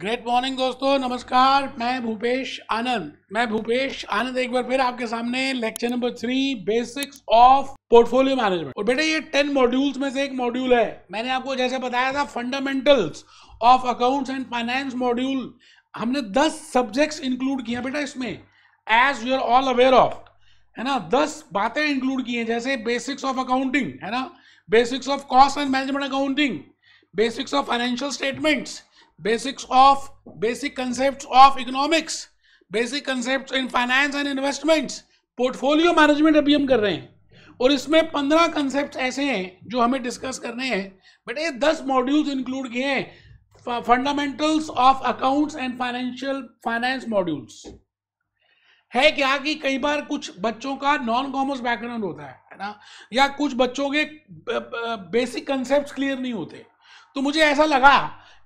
Great morning दोस्तों नमस्कार मैं भूपेश आनंद मैं भूपेश आनंद एक बार फिर आपके सामने lecture number three basics of portfolio management और बेटा ये टेन मॉड्यूल्स में से एक मॉड्यूल है मैंने आपको जैसे बताया था fundamentals of accounts and finance module हमने दस सब्जेक्ट्स इंक्लूड किया बेटा इसमें as you are all aware of है ना दस बातें इंक्लूड की हैं जैसे बेसिक्स ऑफ अकाउंटिंग है ना basics of cost and management accounting basics of financial statements basics of basic concept of economics basic concept in finance and investments portfolio management अभी हम कर रहे हैं और इसमें पंद्रह कंसेप्ट ऐसे हैं जो हमें डिस्कस करने हैं बट ये दस मॉड्यूल्स इंक्लूड किए हैं fundamentals of account and financial finance modules है क्या कि कई बार कुछ बच्चों का नॉन कॉमर्स बैकग्राउंड होता है है ना या कुछ बच्चों के बेसिक कंसेप्ट क्लियर नहीं होते तो मुझे ऐसा लगा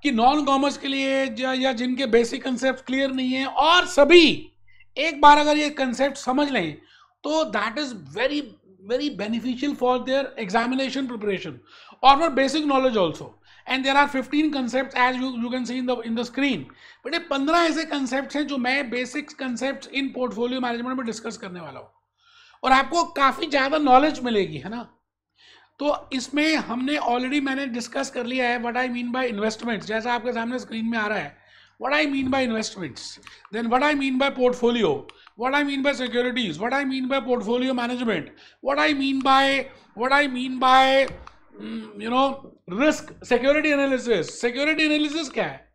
कि नॉन कॉमर्स के लिए या जिनके बेसिक कंसेप्ट क्लियर नहीं है और सभी एक बार अगर ये कंसेप्ट समझ लें तो that is very very beneficial for their examination preparation और for basic knowledge also and there are fifteen concept as you you can see in the in the screen ये पंद्रह ऐसे कंसेप्ट हैं जो मैं basic concept in portfolio management में discuss करने वाला हूँ और आपको काफ़ी ज़्यादा नॉलेज मिलेगी है ना तो इसमें हमने ऑलरेडी मैंने डिस्कस कर लिया है what I mean by investments जैसा आपके सामने स्क्रीन में आ रहा है what I mean by investments then what I mean by portfolio what I mean by securities what I mean by portfolio management what I mean by what I mean by you know risk security analysis security analysis क्या है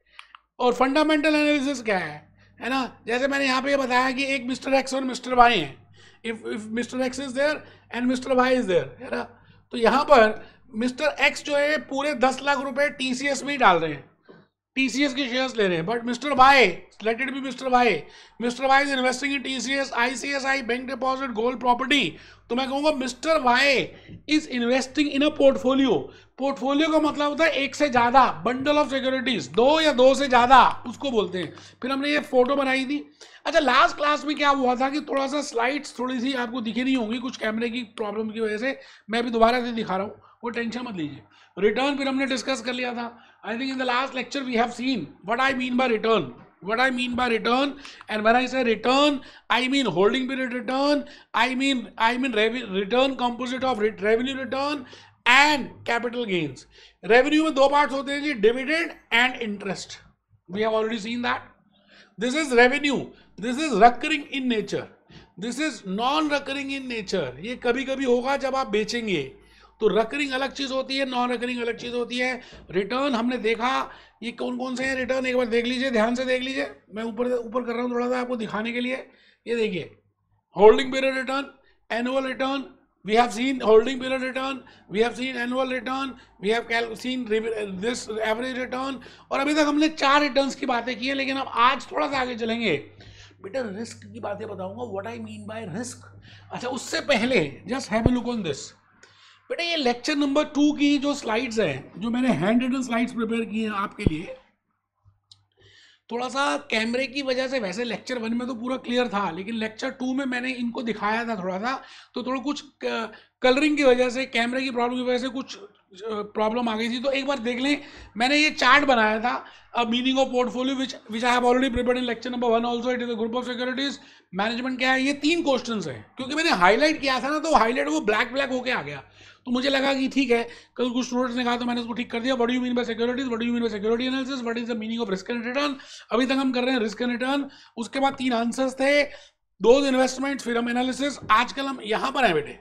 और fundamental analysis क्या है है ना जैसे मैंने यहाँ पे यह बताया कि एक मिस्टर एक्स और मिस्टर वाई हैं if if mister X is there and mister Y is there है ना तो यहाँ पर मिस्टर एक्स जो है पूरे दस लाख रुपए टीसीएस में ही डाल रहे हैं टीसीएस के शेयर्स ले रहे हैं बट मिस्टर भाई लेट इट बी मिस्टर भाई मिस्टर भाई is investing in TCS ICSI bank deposit gold property तो मैं कहूंगा मिस्टर भाई is investing in a portfolio portfolio का मतलब होता है एक से ज्यादा बंडल ऑफ सिक्योरिटीज दो या दो से ज्यादा उसको बोलते हैं फिर हमने ये फोटो बनाई थी अच्छा लास्ट क्लास में क्या हुआ था कि थोड़ा सा स्लाइड्स थोड़ी सी आपको दिखी नहीं होंगी कुछ कैमरे की प्रॉब्लम की वजह से मैं भी दोबारा से दिखा रहा हूँ वो टेंशन मत लीजिए रिटर्न फिर हमने डिस्कस कर लिया था I think in the last lecture we have seen what I mean by return. What I mean by return, and when I say return, I mean holding period return. I mean I mean return composite of re revenue return and capital gains. Revenue with two parts होते हैं dividend and interest. We have already seen that. This is revenue. This is recurring in nature. This is non-recurring in nature. ये कभी कभी होगा जब आप बेचेंगे तो रिकरिंग अलग चीज़ होती है नॉन रकरिंग अलग चीज़ होती है रिटर्न हमने देखा ये कौन कौन से हैं रिटर्न एक बार देख लीजिए ध्यान से देख लीजिए मैं ऊपर ऊपर कर रहा हूँ थोड़ा सा आपको दिखाने के लिए ये देखिए holding period return annual return we have seen holding period return we have seen annual return we have seen this average return और अभी तक हमने चार रिटर्न की बातें की हैं लेकिन अब आज थोड़ा सा आगे चलेंगे बेटा रिस्क की बातें बताऊंगा what I mean by risk अच्छा उससे पहले just have a look on this बेटा ये लेक्चर नंबर टू की जो स्लाइड्स हैं जो मैंने हैंड रिटन स्लाइड्स प्रिपेयर की हैं आपके लिए थोड़ा सा कैमरे की वजह से वैसे लेक्चर वन में तो पूरा क्लियर था लेकिन लेक्चर टू में मैंने इनको दिखाया था थोड़ा सा तो थोड़ा कुछ कलरिंग की वजह से कैमरे की प्रॉब्लम की वजह से कुछ प्रॉब्लम आ गई थी तो एक बार देख लें मैंने ये चार्ट बनाया था a meaning of portfolio which which I have already prepare in lecture number one also it is a group of securities management क्या है ये तीन क्वेश्चन है क्योंकि मैंने हाईलाइट किया था ना तो हाईलाइट वो ब्लैक ब्लैक होके आ गया तो मुझे लगा कि ठीक है कल कुछ स्टूडेंट्स ने कहा तो मैंने उसको ठीक कर दिया what you mean by securities what you mean by security analysis what is the meaning of risk and return अभी तक हम कर रहे हैं रिस्क एंड रिटर्न उसके बाद तीन आंसर्स थे दो इन्वेस्टमेंट फिर हम एनालिसिस आजकल हम यहाँ पर हैं बेटे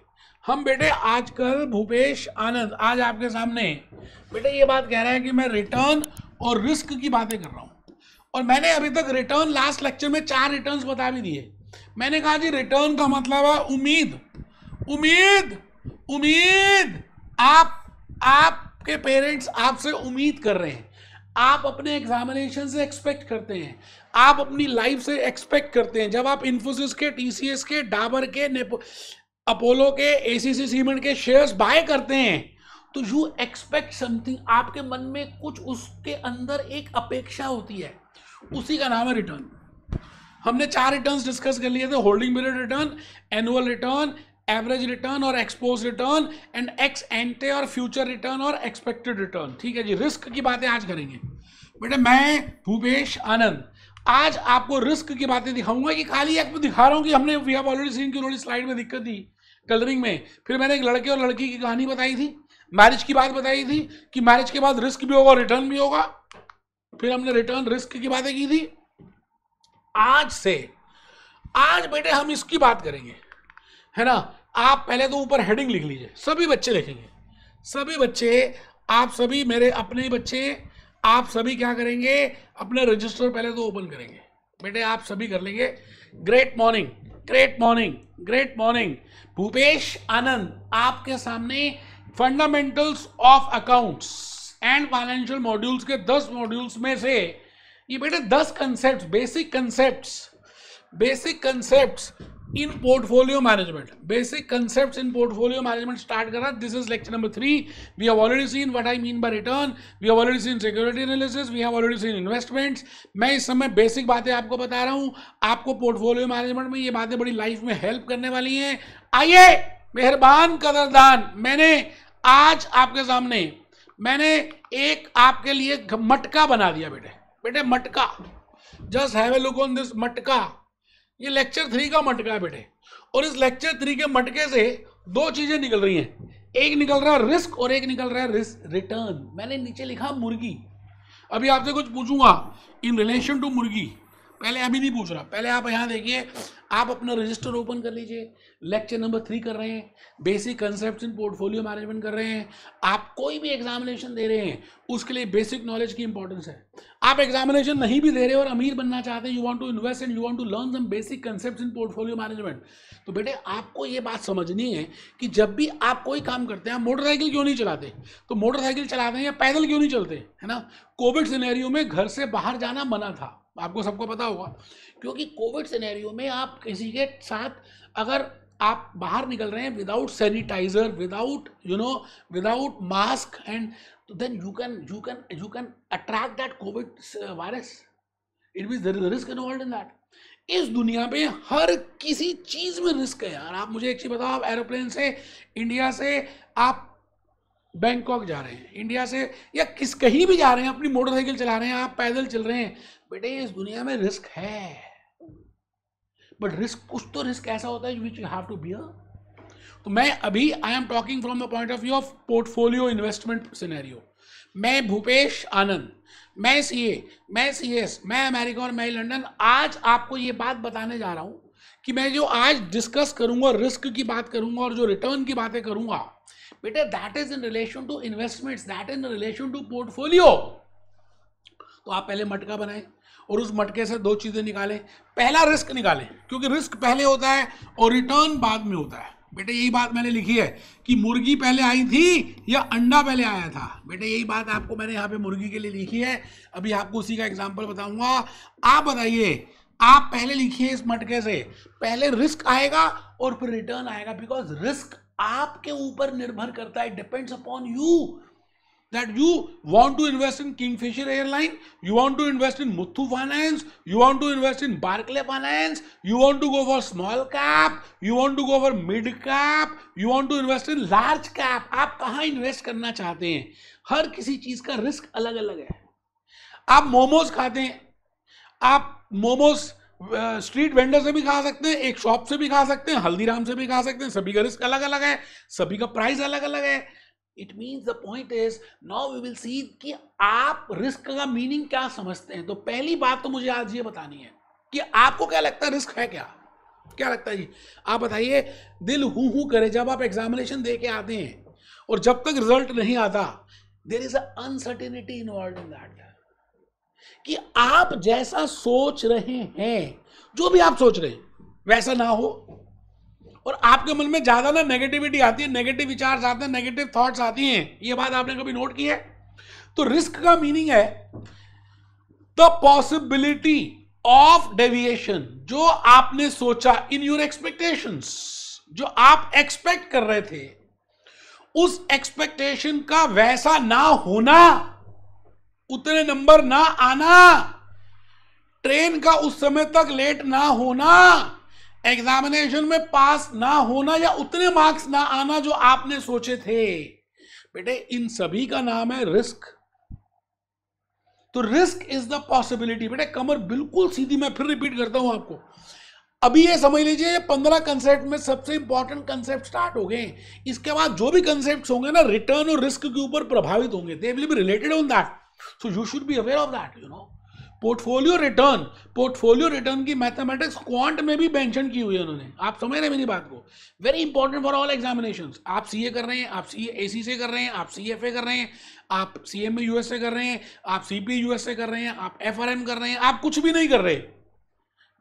हम बेटे आजकल भूपेश आनंद आज आपके सामने बेटे ये बात कह रहा है कि मैं रिटर्न और रिस्क की बातें कर रहा हूँ और मैंने अभी तक रिटर्न लास्ट लेक्चर में चार रिटर्न बता भी दिए मैंने कहा जी रिटर्न का मतलब है उम्मीद उम्मीद उम्मीद आप आपके पेरेंट्स आपसे उम्मीद कर रहे हैं आप अपने एग्जामिनेशन से एक्सपेक्ट करते हैं आप अपनी लाइफ से एक्सपेक्ट करते हैं जब आप इंफोसिस के टीसीएस के डाबर के अपोलो के एसीसी सीमेंट के शेयर्स बाय करते हैं तो यू एक्सपेक्ट समथिंग आपके मन में कुछ उसके अंदर एक अपेक्षा होती है उसी का नाम है रिटर्न हमने चार रिटर्न्स डिस्कस कर लिए थे holding period return annual return average return और ex post return and ex ante और फ्यूचर रिटर्न और एक्सपेक्टेड रिटर्न ठीक है जी रिस्क की बातें आज करेंगे बेटा मैं भूपेश आनंद आज आपको रिस्क की बातें दिखाऊंगा कि खाली एक तो दिखा रहा हूँ कि हमने वी हैव ऑलरेडी सीन की उन्होंने स्लाइड में दिक्कत दी कलरिंग में फिर मैंने एक लड़के और लड़की की कहानी बताई थी मैरिज की बात बताई थी कि मैरिज के बाद रिस्क भी होगा और रिटर्न भी होगा फिर हमने रिटर्न रिस्क की बातें की थी आज से आज बेटे हम इसकी बात करेंगे है ना आप पहले तो ऊपर हेडिंग लिख लीजिए सभी बच्चे लिखेंगे सभी बच्चे आप सभी मेरे अपने ही बच्चे आप सभी क्या करेंगे अपने रजिस्टर पहले तो ओपन करेंगे बेटे आप सभी कर लेंगे great morning great morning great morning Bhupesh Anand आपके सामने fundamentals of accounts and financial modules के दस मॉड्यूल्स में से ये बेटे दस concept basic concept basic concept in portfolio management basic concept in portfolio management start करा this is lecture number three we have already seen what I mean by return we have already seen security analysis we have already seen investments मैं इस समय basic बातें आपको बता रहा हूं आपको पोर्टफोलियो मैनेजमेंट में ये बातें बड़ी लाइफ में हेल्प करने वाली हैं आइए मेहरबान कदरदान मैंने आज आपके सामने मैंने एक आपके लिए मटका बना दिया बेटे बेटे मटका just have a look on this मटका ये लेक्चर थ्री का मटका है बेटे और इस लेक्चर थ्री के मटके से दो चीजें निकल रही हैं एक निकल रहा है रिस्क और एक निकल रहा है रिस्क रिटर्न मैंने नीचे लिखा मुर्गी अभी आपसे कुछ पूछूंगा इन रिलेशन टू मुर्गी पहले अभी नहीं पूछ रहा पहले आप यहाँ देखिए आप अपना रजिस्टर ओपन कर लीजिए लेक्चर नंबर थ्री कर रहे हैं basic concept in portfolio management कर रहे हैं आप कोई भी एग्जामिनेशन दे रहे हैं उसके लिए बेसिक नॉलेज की इंपॉर्टेंस है आप एग्जामिनेशन नहीं भी दे रहे और अमीर बनना चाहते हैं you want to invest and you want to learn some basic concept in portfolio management तो बेटे आपको ये बात समझनी है कि जब भी आप कोई काम करते हैं आप मोटरसाइकिल क्यों नहीं चलाते तो मोटरसाइकिल चलाते हैं या पैदल क्यों नहीं चलते है ना कोविड सिनेरियो में घर से बाहर जाना मना था आपको सबको पता होगा क्योंकि कोविड सिनेरियो में आप किसी के साथ अगर आप बाहर निकल रहे हैं without sanitiser without you know without mask and तो then you can you can you can attract that COVID virus it mean there is risk involve in that इस दुनिया में हर किसी चीज में रिस्क है यार आप मुझे एक चीज बताओ आप एरोप्लेन से इंडिया से आप बैंकॉक जा रहे हैं इंडिया से या किस कहीं भी जा रहे हैं अपनी मोटरसाइकिल चला रहे हैं आप पैदल चल रहे हैं बेटे इस दुनिया में रिस्क है बट रिस्क कुछ तो रिस्क ऐसा होता है which you have to bear तो मैं अभी I am talking from the point of view of portfolio investment scenario मैं भूपेश आनंद मैं सी ए मैं सी एस मैं अमेरिका और मैं लंदन आज आपको ये बात बताने जा रहा हूँ कि मैं जो आज डिस्कस करूंगा रिस्क की बात करूंगा और जो रिटर्न की बातें करूँगा बेटे that is in relation to investments that is in relation to portfolio तो आप पहले मटका बनाए और उस मटके से दो चीज़ें निकालें पहला रिस्क निकालें क्योंकि रिस्क पहले होता है और रिटर्न बाद में होता है बेटे यही बात मैंने लिखी है कि मुर्गी पहले आई थी या अंडा पहले आया था बेटे यही बात आपको मैंने यहाँ पे मुर्गी के लिए लिखी है अभी आपको उसी का एग्जाम्पल बताऊंगा आप बताइए आप पहले लिखिए इस मटके से पहले रिस्क आएगा और फिर रिटर्न आएगा बिकॉज रिस्क आपके ऊपर निर्भर करता है depends upon you that you want to invest in Kingfisher airline you want to invest in Muthoot finance you want to invest in Barclay finance you want to go for small cap you want to go for mid cap you want to invest in large cap आप कहाँ invest करना चाहते हैं हर किसी चीज का risk अलग अलग है आप मोमोज खाते हैं आप मोमोज़ स्ट्रीट वेंडर से भी खा सकते हैं एक शॉप से भी खा सकते हैं हल्दीराम से भी खा सकते हैं सभी का रिस्क अलग अलग है सभी का प्राइस अलग अलग है it means the point is now we will see कि आप रिस्क का मीनिंग क्या समझते हैं तो पहली बात तो मुझे आज ये बतानी है कि आपको क्या लगता है रिस्क है क्या क्या लगता है जी आप बताइए दिल हूं हूं करे जब आप एग्जामिनेशन दे के आते हैं और जब तक रिजल्ट नहीं आता there is uncertainty involve in that कि आप जैसा सोच रहे हैं जो भी आप सोच रहे हैं वैसा ना हो और आपके मन में ज्यादा ना नेगेटिविटी आती है नेगेटिव विचार आते हैं नेगेटिव थॉट्स आती हैं ये बात आपने कभी नोट की है तो रिस्क का मीनिंग है द पॉसिबिलिटी ऑफ डेविएशन जो आपने सोचा इन योर एक्सपेक्टेशंस जो आप एक्सपेक्ट कर रहे थे उस एक्सपेक्टेशन का वैसा ना होना उतने नंबर ना आना ट्रेन का उस समय तक लेट ना होना एग्जामिनेशन में पास ना होना या उतने मार्क्स ना आना जो आपने सोचे थे बेटे इन सभी का नाम है रिस्क तो रिस्क इज द पॉसिबिलिटी बेटे कमर बिल्कुल सीधी मैं फिर रिपीट करता हूं आपको अभी ये समझ लीजिए ये पंद्रह कंसेप्ट में सबसे इंपॉर्टेंट कंसेप्ट स्टार्ट हो गए इसके बाद जो भी कंसेप्ट होंगे ना रिटर्न और रिस्क के ऊपर प्रभावित होंगे they will be related on that so you should be aware of that you know portfolio return portfolio return की मैथमेटिक्स क्वांट में भी मेंशन की हुई है उन्होंने आप समझ रहे हैं मेरी बात को very important for all examination आप सीए कर रहे हैं आप सी ए सी से कर रहे हैं आप सी एफ ए कर रहे हैं आप C M A U S A कर रहे हैं आप C P U S A कर रहे हैं आप एफ आर एम कर रहे हैं आप कुछ भी नहीं कर रहे हैं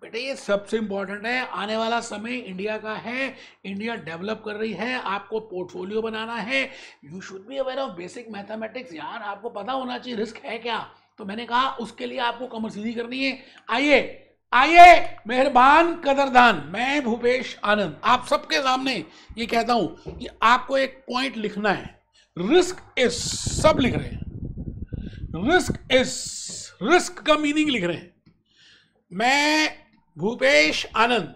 बेटा ये सबसे इंपॉर्टेंट है आने वाला समय इंडिया का है इंडिया डेवलप कर रही है आपको पोर्टफोलियो बनाना है you should be aware of basic mathematics यार आपको पता होना चाहिए रिस्क है क्या तो मैंने कहा उसके लिए आपको कमर सीधी करनी है आइए आइए मेहरबान कदरदान मैं भूपेश आनंद आप सबके सामने ये कहता हूं कि आपको एक पॉइंट लिखना है रिस्क इज सब लिख रहे हैं रिस्क इज रिस्क का मीनिंग लिख रहे हैं मैं भूपेश आनंद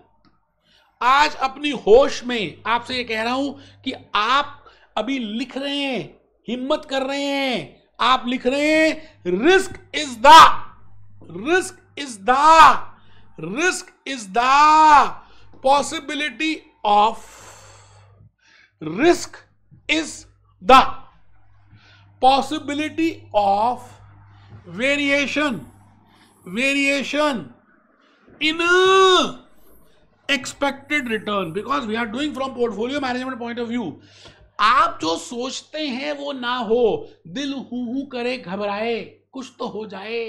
आज अपनी होश में आपसे ये कह रहा हूं कि आप अभी लिख रहे हैं हिम्मत कर रहे हैं आप लिख रहे हैं risk is the risk is the risk is the possibility of risk is the possibility of variation variation in a expected return because we are doing from portfolio management point of view आप जो सोचते हैं वो ना हो दिल who who करे घबराए कुछ तो हो जाए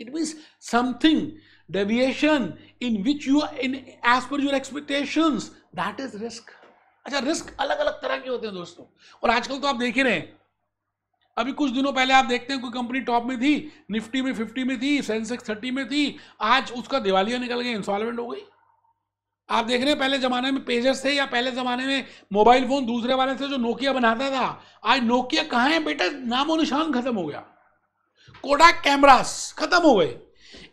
it mean something deviation in which you in as per your expectation that is risk अच्छा रिस्क अलग अलग तरह के होते हैं दोस्तों और आजकल तो आप देख ही रहे हैं अभी कुछ दिनों पहले आप देखते हैं कोई कंपनी टॉप में थी निफ्टी में फिफ्टी में थी सेंसेक्स थर्टी में थी आज उसका दिवालिया निकल गया इंस्टॉलमेंट हो गई आप देख रहे हैं पहले जमाने में पेजर्स थे या पहले जमाने में मोबाइल फोन दूसरे वाले थे जो नोकिया बनाता था आज नोकिया कहाँ है बेटा नामो निशान खत्म हो गया कोडा कैमरास खत्म हो गए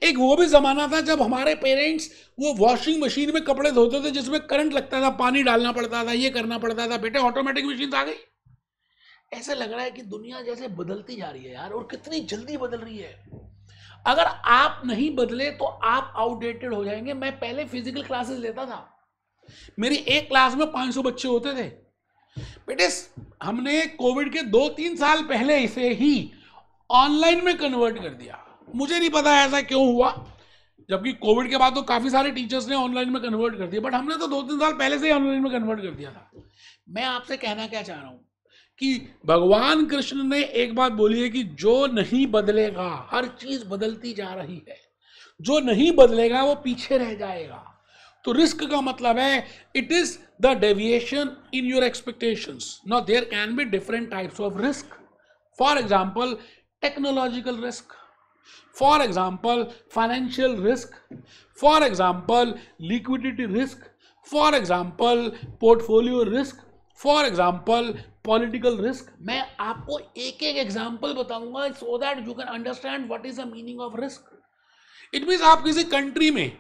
एक वो भी जमाना था जब हमारे पेरेंट्स वो वॉशिंग मशीन में कपड़े धोते थे जिसमें करंट लगता था पानी डालना पड़ता था ये करना पड़ता था बेटे ऑटोमेटिक मशीन आ गई ऐसे लग रहा है कि दुनिया जैसे बदलती जा रही है यार और कितनी जल्दी बदल रही है अगर आप नहीं बदले तो आप आउटडेटेड हो जाएंगे मैं पहले फिजिकल क्लासेस लेता था मेरी एक क्लास में 500 बच्चे होते थे बेटे हमने कोविड के दो तीन साल पहले इसे ही ऑनलाइन में कन्वर्ट कर दिया मुझे नहीं पता ऐसा क्यों हुआ जबकि कोविड के बाद तो काफ़ी सारे टीचर्स ने ऑनलाइन में कन्वर्ट कर दिया बट हमने तो दो तीन साल पहले से ही ऑनलाइन में कन्वर्ट कर दिया था मैं आपसे कहना क्या चाह रहा हूं कि भगवान कृष्ण ने एक बात बोली है कि जो नहीं बदलेगा हर चीज बदलती जा रही है जो नहीं बदलेगा वो पीछे रह जाएगा तो रिस्क का मतलब है it is the deviation in your expectation not there can be different types of risk for example technological risk for example financial risk for example liquidity risk for example portfolio risk for example political risk मैं आपको एक एक example बताऊंगा so that you can understand what is the meaning of risk it means आप किसी country में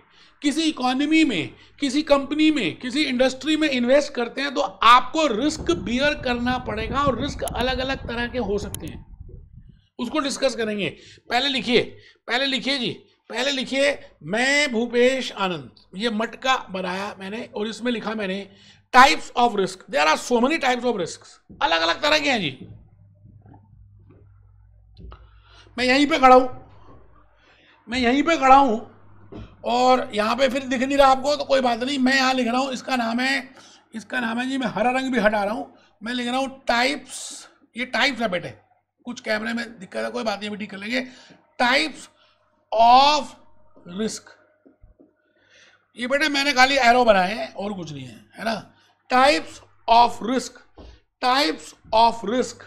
किसी economy में किसी कंपनी में किसी इंडस्ट्री में इन्वेस्ट करते हैं तो आपको रिस्क बियर करना पड़ेगा और रिस्क अलग अलग तरह के हो सकते हैं उसको डिस्कस करेंगे पहले लिखिए पहले लिखिए जी पहले लिखिए मैं भूपेश आनंद ये मटका बनाया मैंने और इसमें लिखा मैंने types of risk there are so many types of risk अलग अलग तरह के हैं जी मैं यहीं पे खड़ा हूं मैं यहीं पे खड़ा हूं और यहां पे फिर दिख नहीं रहा आपको तो कोई बात नहीं मैं यहां लिख रहा हूं इसका नाम है इसका नाम है जी मैं हरा रंग भी हटा रहा हूं मैं लिख रहा हूं टाइप्स ये टाइप्स है बेटे कुछ कैमरे में दिक्कत है कोई बात नहीं ठीक कर लेंगे टाइप्स ऑफ रिस्क ये बेटे मैंने खाली एरो बनाए हैं और कुछ नहीं है है ना types of risk types of risk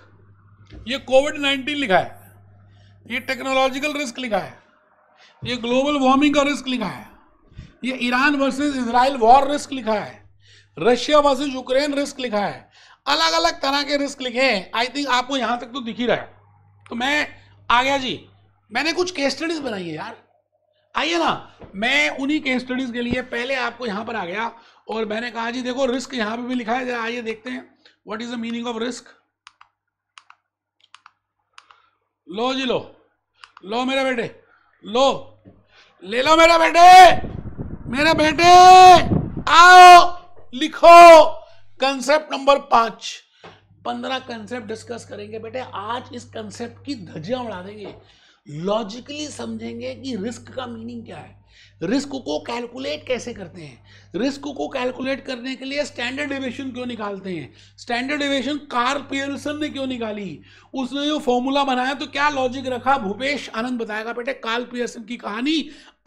ये कोविड नाइन्टीन लिखा है ये टेक्नोलॉजिकल रिस्क लिखा है ये ग्लोबल वार्मिंग का रिस्क लिखा है ये Iran versus Israel war risk लिखा है रशिया वर्सेस यूक्रेन रिस्क लिखा है अलग अलग तरह के रिस्क लिखे हैं आई थिंक आपको यहाँ तक तो दिख ही रहा है तो मैं आ गया जी मैंने कुछ केस स्टडीज बनाई है यार आइए ना मैं उन्हीं केस स्टडीज के लिए पहले आपको यहाँ पर आ गया और मैंने कहा जी देखो रिस्क यहां पे भी लिखा है आइए देखते हैं what is the meaning of risk लो जी लो लो मेरे बेटे लो ले लो मेरा बेटे मेरे बेटे आओ लिखो कंसेप्ट नंबर पांच पंद्रह कंसेप्ट डिस्कस करेंगे बेटे आज इस कंसेप्ट की धज्जियां उड़ा देंगे लॉजिकली समझेंगे कि रिस्क का मीनिंग क्या है रिस्क को कैलकुलेट कैसे करते हैं रिस्क को कैलकुलेट करने के लिए स्टैंडर्ड डिवेशन क्यों निकालते हैं स्टैंडर्ड डिवेशन कार पियर्सन ने क्यों निकाली उसने जो फॉर्मूला बनाया तो क्या लॉजिक रखा भूपेश आनंद बताएगा बेटे कार पियर्सन की कहानी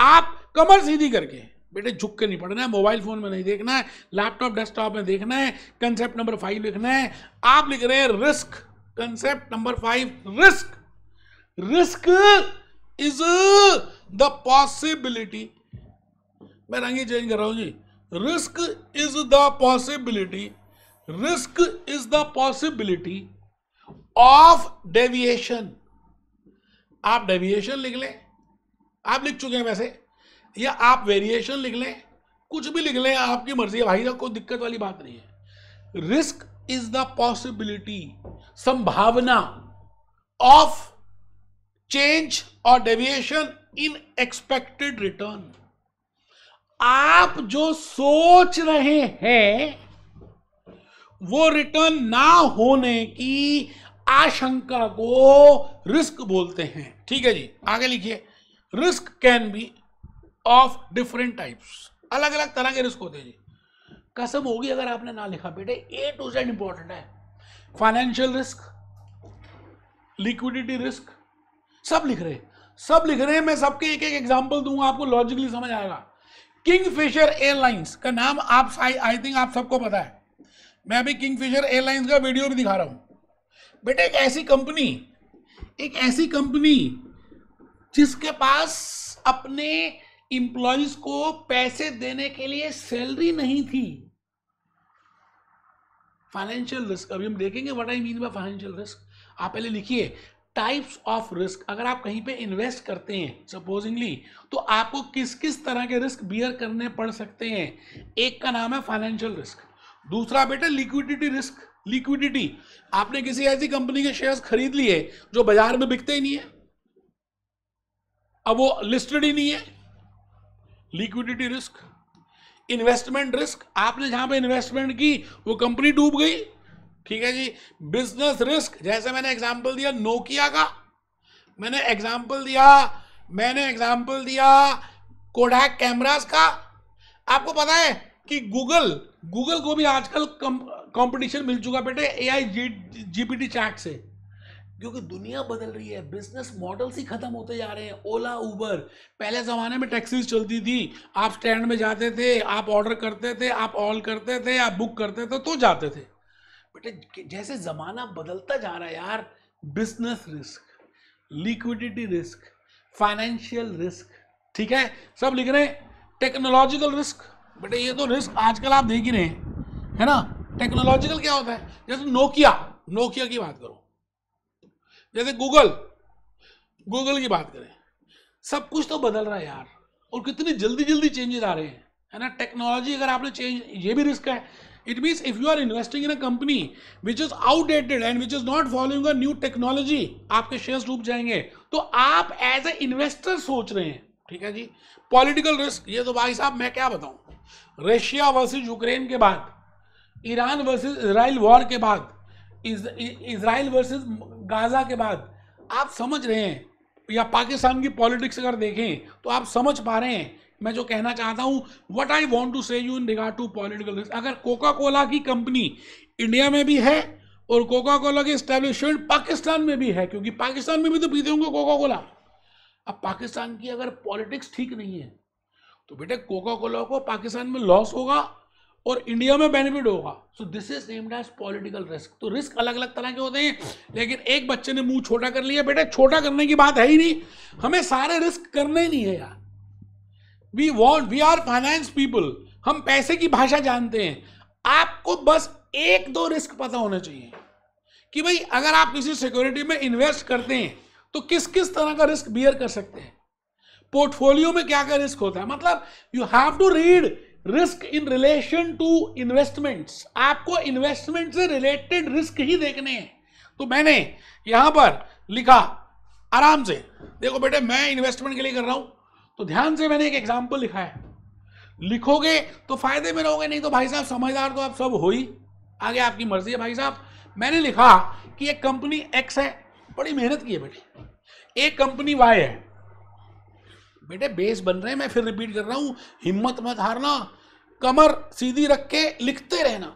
आप कमर सीधी करके बेटे झुक के नहीं पढ़ना है मोबाइल फोन में नहीं देखना है लैपटॉप डेस्कटॉप में देखना है कंसेप्ट नंबर फाइव लिखना है आप लिख रहे हैं risk concept number five risk risk is the possibility मैं रंगी चेंज कर रहा हूं जी risk is the possibility risk is the possibility of deviation आप डेविएशन लिख लें आप लिख चुके हैं वैसे या आप वेरिएशन लिख लें कुछ भी लिख लें आपकी मर्जी है भाई साहब कोई दिक्कत वाली बात नहीं है रिस्क इज द पॉसिबिलिटी संभावना ऑफ चेंज और डेविएशन इन एक्सपेक्टेड रिटर्न आप जो सोच रहे हैं वो रिटर्न ना होने की आशंका को रिस्क बोलते हैं ठीक है जी आगे लिखिए risk can be of different types अलग अलग तरह के रिस्क होते हैं जी कसम होगी अगर आपने ना लिखा बेटे ए टू जेड इंपॉर्टेंट है फाइनेंशियल रिस्क लिक्विडिटी रिस्क सब लिख रहे हैं सब लिख रहे हैं मैं सबके एक एक एग्जाम्पल दूंगा आपको लॉजिकली समझ आएगा किंग फिशर एयरलाइंस का नाम आप आई थिंक आप सबको पता है मैं अभी किंग फिशर एयरलाइंस का वीडियो भी दिखा रहा हूं बेटा एक ऐसी कंपनी एक ऐसी कंपनी जिसके पास अपने इंप्लॉयज को पैसे देने के लिए सैलरी नहीं थी फाइनेंशियल रिस्क अभी हम देखेंगे what I mean by financial risk आप पहले लिखिए टाइप्स ऑफ रिस्क अगर आप कहीं पे इन्वेस्ट करते हैं सपोजिंगली तो आपको किस किस तरह के रिस्क बियर करने पड़ सकते हैं एक का नाम है फाइनेंशियल रिस्क दूसरा बेटा लिक्विडिटी रिस्क लिक्विडिटी आपने किसी ऐसी कंपनी के शेयर्स खरीद लिए जो बाजार में बिकते ही नहीं है अब वो लिस्टेड ही नहीं है लिक्विडिटी रिस्क इन्वेस्टमेंट रिस्क आपने जहां पे इन्वेस्टमेंट की वो कंपनी डूब गई ठीक है जी बिजनेस रिस्क जैसे मैंने एग्जाम्पल दिया नोकिया का मैंने एग्जाम्पल दिया मैंने एग्जाम्पल दिया कोडाक कैमरास का आपको पता है कि गूगल गूगल को भी आजकल कंपटीशन मिल चुका बेटे ए आई जी जीपीटी चैट से क्योंकि दुनिया बदल रही है बिजनेस मॉडल्स ही खत्म होते जा रहे हैं ओला उबर पहले ज़माने में टैक्सीज चलती थी आप स्टैंड में जाते थे आप ऑर्डर करते थे आप ऑल करते थे आप बुक करते थे तो जाते थे बेटे जैसे ज़माना बदलता जा रहा है यार business risk liquidity risk financial risk ठीक है सब लिख रहे हैं टेक्नोलॉजिकल रिस्क बेटे ये तो रिस्क आजकल आप देख ही रहे हैं है ना टेक्नोलॉजिकल क्या होता है जैसे नोकिया नोकिया की बात करो जैसे गूगल गूगल की बात करें सब कुछ तो बदल रहा है यार और कितनी जल्दी जल्दी चेंजेस आ रहे हैं है ना टेक्नोलॉजी अगर आपने चेंज ये भी रिस्क है It means if you are investing in a company which is outdated and which is not following a new आपके शेयर्स डूब जाएंगे तो आप एज ए इन्वेस्टर सोच रहे हैं ठीक है जी पॉलिटिकल रिस्क ये तो भाई साहब मैं क्या बताऊं रशिया वर्सेस यूक्रेन के बाद ईरान वर्सेस इसराइल वॉर के बाद इसराइल वर्सेस गाजा के बाद आप समझ रहे हैं या पाकिस्तान की पॉलिटिक्स अगर देखें तो आप समझ पा रहे हैं मैं जो कहना चाहता हूँ what I want to say you in regard to political अगर कोका कोला की कंपनी इंडिया में भी है और कोका कोला की स्टैब्लिशमेंट पाकिस्तान में भी है क्योंकि पाकिस्तान में भी तो पीते होंगे कोका कोला अब पाकिस्तान की अगर पॉलिटिक्स ठीक नहीं है तो बेटे कोका कोला को पाकिस्तान में लॉस होगा और इंडिया में बेनिफिट होगा so this is aimed as political risk तो रिस्क अलग अलग तरह के होते हैं लेकिन एक बच्चे ने मुंह छोटा कर लिया बेटा छोटा करने की बात है ही नहीं हमें सारे रिस्क करने ही नहीं है यार we want we are finance people हम पैसे की भाषा जानते हैं आपको बस एक दो रिस्क पता होना चाहिए कि भाई अगर आप किसी सिक्योरिटी में इन्वेस्ट करते हैं तो किस किस तरह का रिस्क बियर कर सकते हैं पोर्टफोलियो में क्या क्या रिस्क होता है मतलब you have to read risk in relation to investments आपको इन्वेस्टमेंट से रिलेटेड रिस्क ही देखने हैं तो मैंने यहां पर लिखा आराम से देखो बेटे मैं इन्वेस्टमेंट के लिए कर रहा हूं तो ध्यान से मैंने एक एग्जाम्पल लिखा है लिखोगे तो फायदे में रहोगे नहीं तो भाई साहब समझदार तो आप सब हो ही आगे आपकी मर्जी है भाई साहब मैंने लिखा कि एक कंपनी एक्स है बड़ी मेहनत की है बेटे एक कंपनी वाई है बेटे बेस बन रहे हैं मैं फिर रिपीट कर रहा हूं हिम्मत मत हारना कमर सीधी रख के लिखते रहना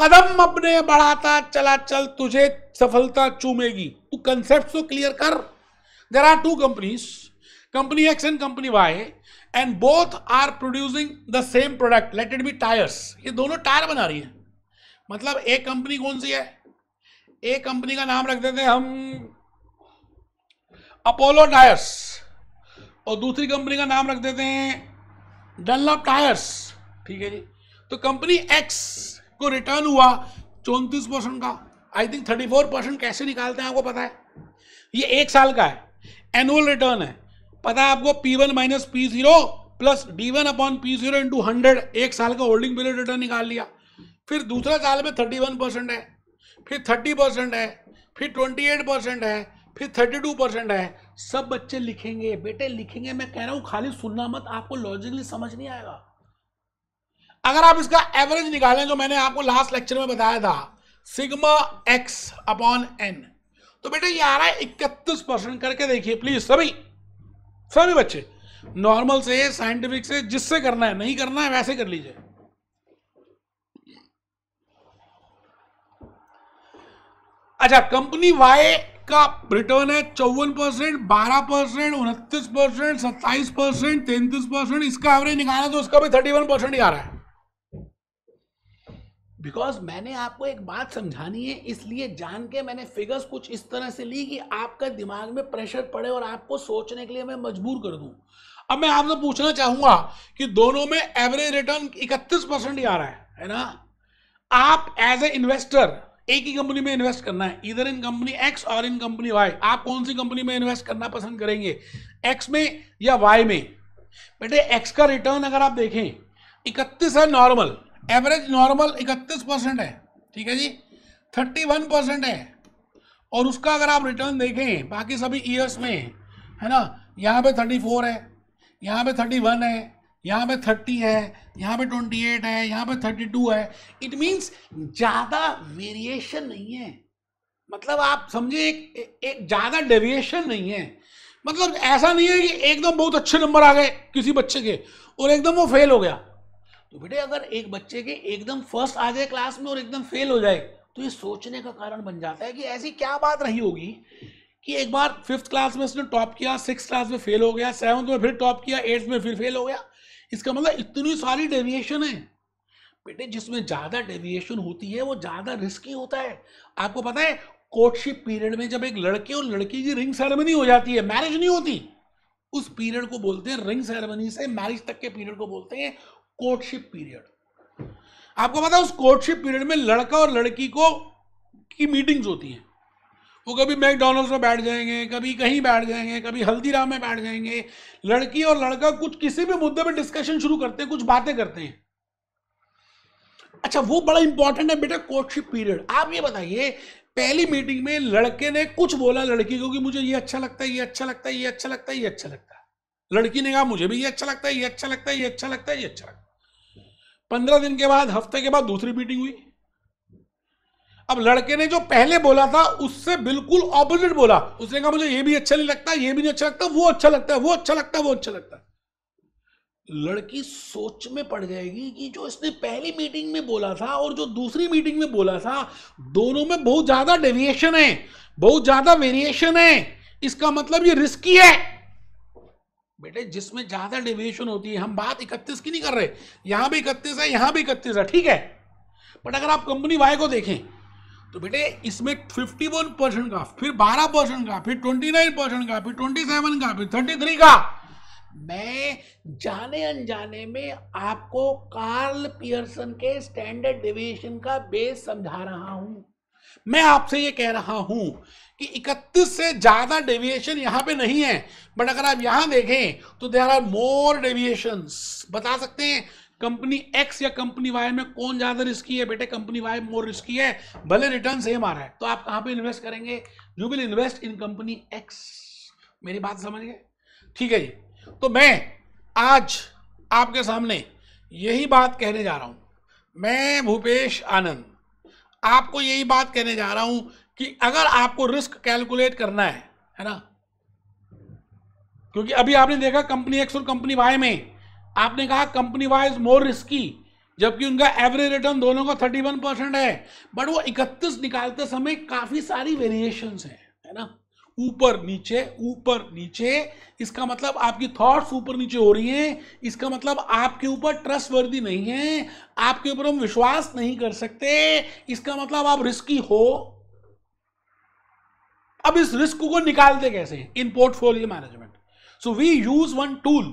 कदम अपने बढ़ाता चला चल तुझे सफलता चूमेगी तू कंसेप्ट क्लियर तो कर there are two companies company X and company Y and both are producing the same product let it be tires ये दोनों टायर बना रही है मतलब एक कंपनी कौन सी है एक कंपनी का नाम रख देते हैं हम अपोलो टायर्स और दूसरी कंपनी का नाम रख देते हैं डनलॉप टायर्स ठीक है जी तो कंपनी एक्स को रिटर्न हुआ चौंतीस परसेंट का I think thirty four percent कैसे निकालते हैं आपको पता है ये एक साल का है एनुअल रिटर्न है पता है आपको P one minus P zero plus D one upon P zero into hundred एक साल का होल्डिंग पीरियड रिटर्न निकाल लिया फिर दूसरा साल में थर्टी वन परसेंट है फिर थर्टी परसेंट है फिर ट्वेंटी एट परसेंट है फिर थर्टी टू परसेंट है सब बच्चे लिखेंगे बेटे लिखेंगे मैं कह रहा हूं खाली सुनना मत आपको लॉजिकली समझ नहीं आएगा अगर आप इसका एवरेज निकालें जो मैंने आपको लास्ट लेक्चर में बताया था सिग्मा एक्स अपॉन एन तो बेटे ये आ रहा है इकतीस परसेंट करके देखिए प्लीज सभी सारे बच्चे नॉर्मल से साइंटिफिक से जिससे करना है नहीं करना है वैसे कर लीजिए अच्छा कंपनी वाई का रिटर्न है चौवन परसेंट बारह परसेंट उनतीस परसेंट सत्ताईस परसेंट तैंतीस परसेंट इसका एवरेज निकाला तो उसका भी थर्टी वन परसेंट ही आ रहा है बिकॉज मैंने आपको एक बात समझानी है इसलिए जान के मैंने फिगर्स कुछ इस तरह से ली कि आपका दिमाग में प्रेशर पड़े और आपको सोचने के लिए मैं मजबूर कर दूं अब मैं आपसे पूछना चाहूंगा कि दोनों में एवरेज रिटर्न इकतीस परसेंट ही आ रहा है है ना आप एज ए इन्वेस्टर एक ही कंपनी में इन्वेस्ट करना है इधर इन कंपनी एक्स और इन कंपनी वाई आप कौन सी कंपनी में इन्वेस्ट करना पसंद करेंगे एक्स में या वाई में बेटे एक्स का रिटर्न अगर आप देखें इकतीस है नॉर्मल एवरेज नॉर्मल इकतीस परसेंट है ठीक है जी थर्टी वन परसेंट है और उसका अगर आप रिटर्न देखें बाकी सभी ईयर्स में है ना यहाँ पे थर्टी फोर है यहाँ पे थर्टी वन है यहाँ पे थर्टी है यहाँ पे ट्वेंटी एट है यहाँ पे थर्टी टू है इट मीन्स ज़्यादा वेरिएशन नहीं है मतलब आप समझिए एक, एक ज़्यादा डेविएशन नहीं है मतलब ऐसा नहीं है कि एकदम बहुत अच्छे नंबर आ गए किसी बच्चे के और एकदम वो फेल हो गया तो बेटे अगर एक बच्चे के एकदम फर्स्ट आ जाए क्लास में और एकदम फेल हो जाए तो ये सोचने का कारण बन जाता है कि ऐसी क्या बात रही होगी कि एक बार फिफ्थ क्लास में उसने टॉप किया सिक्स क्लास में फेल हो गया सेवन्थ में फिर टॉप किया एट्थ में फिर फेल हो गया इसका मतलब इतनी सारी डेविएशन है बेटे जिसमें ज़्यादा डेविएशन होती है वो ज़्यादा रिस्की होता है आपको पता है कोर्टशिप पीरियड में जब एक लड़के और लड़की की रिंग सेरेमनी हो जाती है मैरिज नहीं होती उस पीरियड को बोलते हैं रिंग सेरेमनी से मैरिज तक के पीरियड को बोलते हैं कोर्टशिप पीरियड आपको पता है उस कोर्टशिप पीरियड में लड़का और लड़की को की मीटिंग्स होती हैं वो कभी मैकडोनल्ड्स में बैठ जाएंगे कभी कहीं बैठ जाएंगे कभी हल्दीराम में बैठ जाएंगे लड़की और लड़का कुछ किसी भी मुद्दे पर डिस्कशन शुरू करते हैं कुछ बातें करते हैं अच्छा वो बड़ा इंपॉर्टेंट है बेटा कोर्टशिप पीरियड आप ये बताइए पहली मीटिंग में लड़के ने कुछ बोला लड़की को कि मुझे ये अच्छा लगता है ये अच्छा लगता है ये अच्छा लगता है ये अच्छा लगता है लड़की ने कहा मुझे भी ये अच्छा लगता है ये अच्छा लगता है ये अच्छा लगता है ये अच्छा लगता है पंद्रह दिन के बाद हफ्ते के बाद दूसरी मीटिंग हुई अब लड़के ने जो पहले बोला था उससे बिल्कुल ऑपोजिट बोला उसने कहा मुझे ये भी अच्छा नहीं लगता ये भी नहीं अच्छा लगता वो अच्छा लगता है वो अच्छा लगता है वो अच्छा लगता है लड़की सोच में पड़ जाएगी कि जो इसने पहली मीटिंग में बोला था और जो दूसरी मीटिंग में बोला था दोनों में बहुत ज्यादा डेविएशन है बहुत ज्यादा वेरिएशन है इसका मतलब ये रिस्की है बेटे जिसमें ज़्यादा डिविएशन होती है हम बात इकतीस की नहीं कर रहे यहां भी इकतीस है यहां भी इकतीस है ठीक है बट अगर आप कंपनी वाई को देखें तो बेटे इसमें फिफ्टी वन परसेंट का फिर बारह परसेंट का फिर ट्वेंटी नाइन परसेंट का फिर ट्वेंटी सेवन का फिर थर्टी थ्री का मैं जाने अनजाने में आपको कार्ल पियर्सन के स्टैंडर्ड डिविएशन का बेस समझा रहा हूं मैं आपसे ये कह रहा हूं कि इकतीस से ज़्यादा डेविएशन यहां पे नहीं है बट अगर आप यहां देखें तो देर आर मोर डेविएशन बता सकते हैं कंपनी एक्स या कंपनी वाई में कौन ज़्यादा रिस्की है बेटे कंपनी वाई मोर रिस्की है भले रिटर्न सेम आ रहा है तो आप कहां पे इन्वेस्ट करेंगे you will invest in company X मेरी बात समझ गए ठीक है जी तो मैं आज आपके सामने यही बात कहने जा रहा हूं मैं भूपेश आनंद आपको यही बात कहने जा रहा हूं कि अगर आपको रिस्क कैलकुलेट करना है है ना क्योंकि अभी आपने देखा कंपनी एक्स और कंपनी वाई में आपने कहा company Y is more risky जबकि उनका एवरेज रिटर्न दोनों का थर्टी वन परसेंट है बट वो इकतीस निकालते समय काफी सारी वेरिएशन है है ना ऊपर नीचे ऊपर नीचे इसका मतलब आपकी थॉट्स ऊपर नीचे हो रही हैं इसका मतलब आपके ऊपर ट्रस्ट वर्दी नहीं है आपके ऊपर हम विश्वास नहीं कर सकते इसका मतलब आप रिस्की हो अब इस रिस्क को निकालते कैसे in portfolio management so we use one tool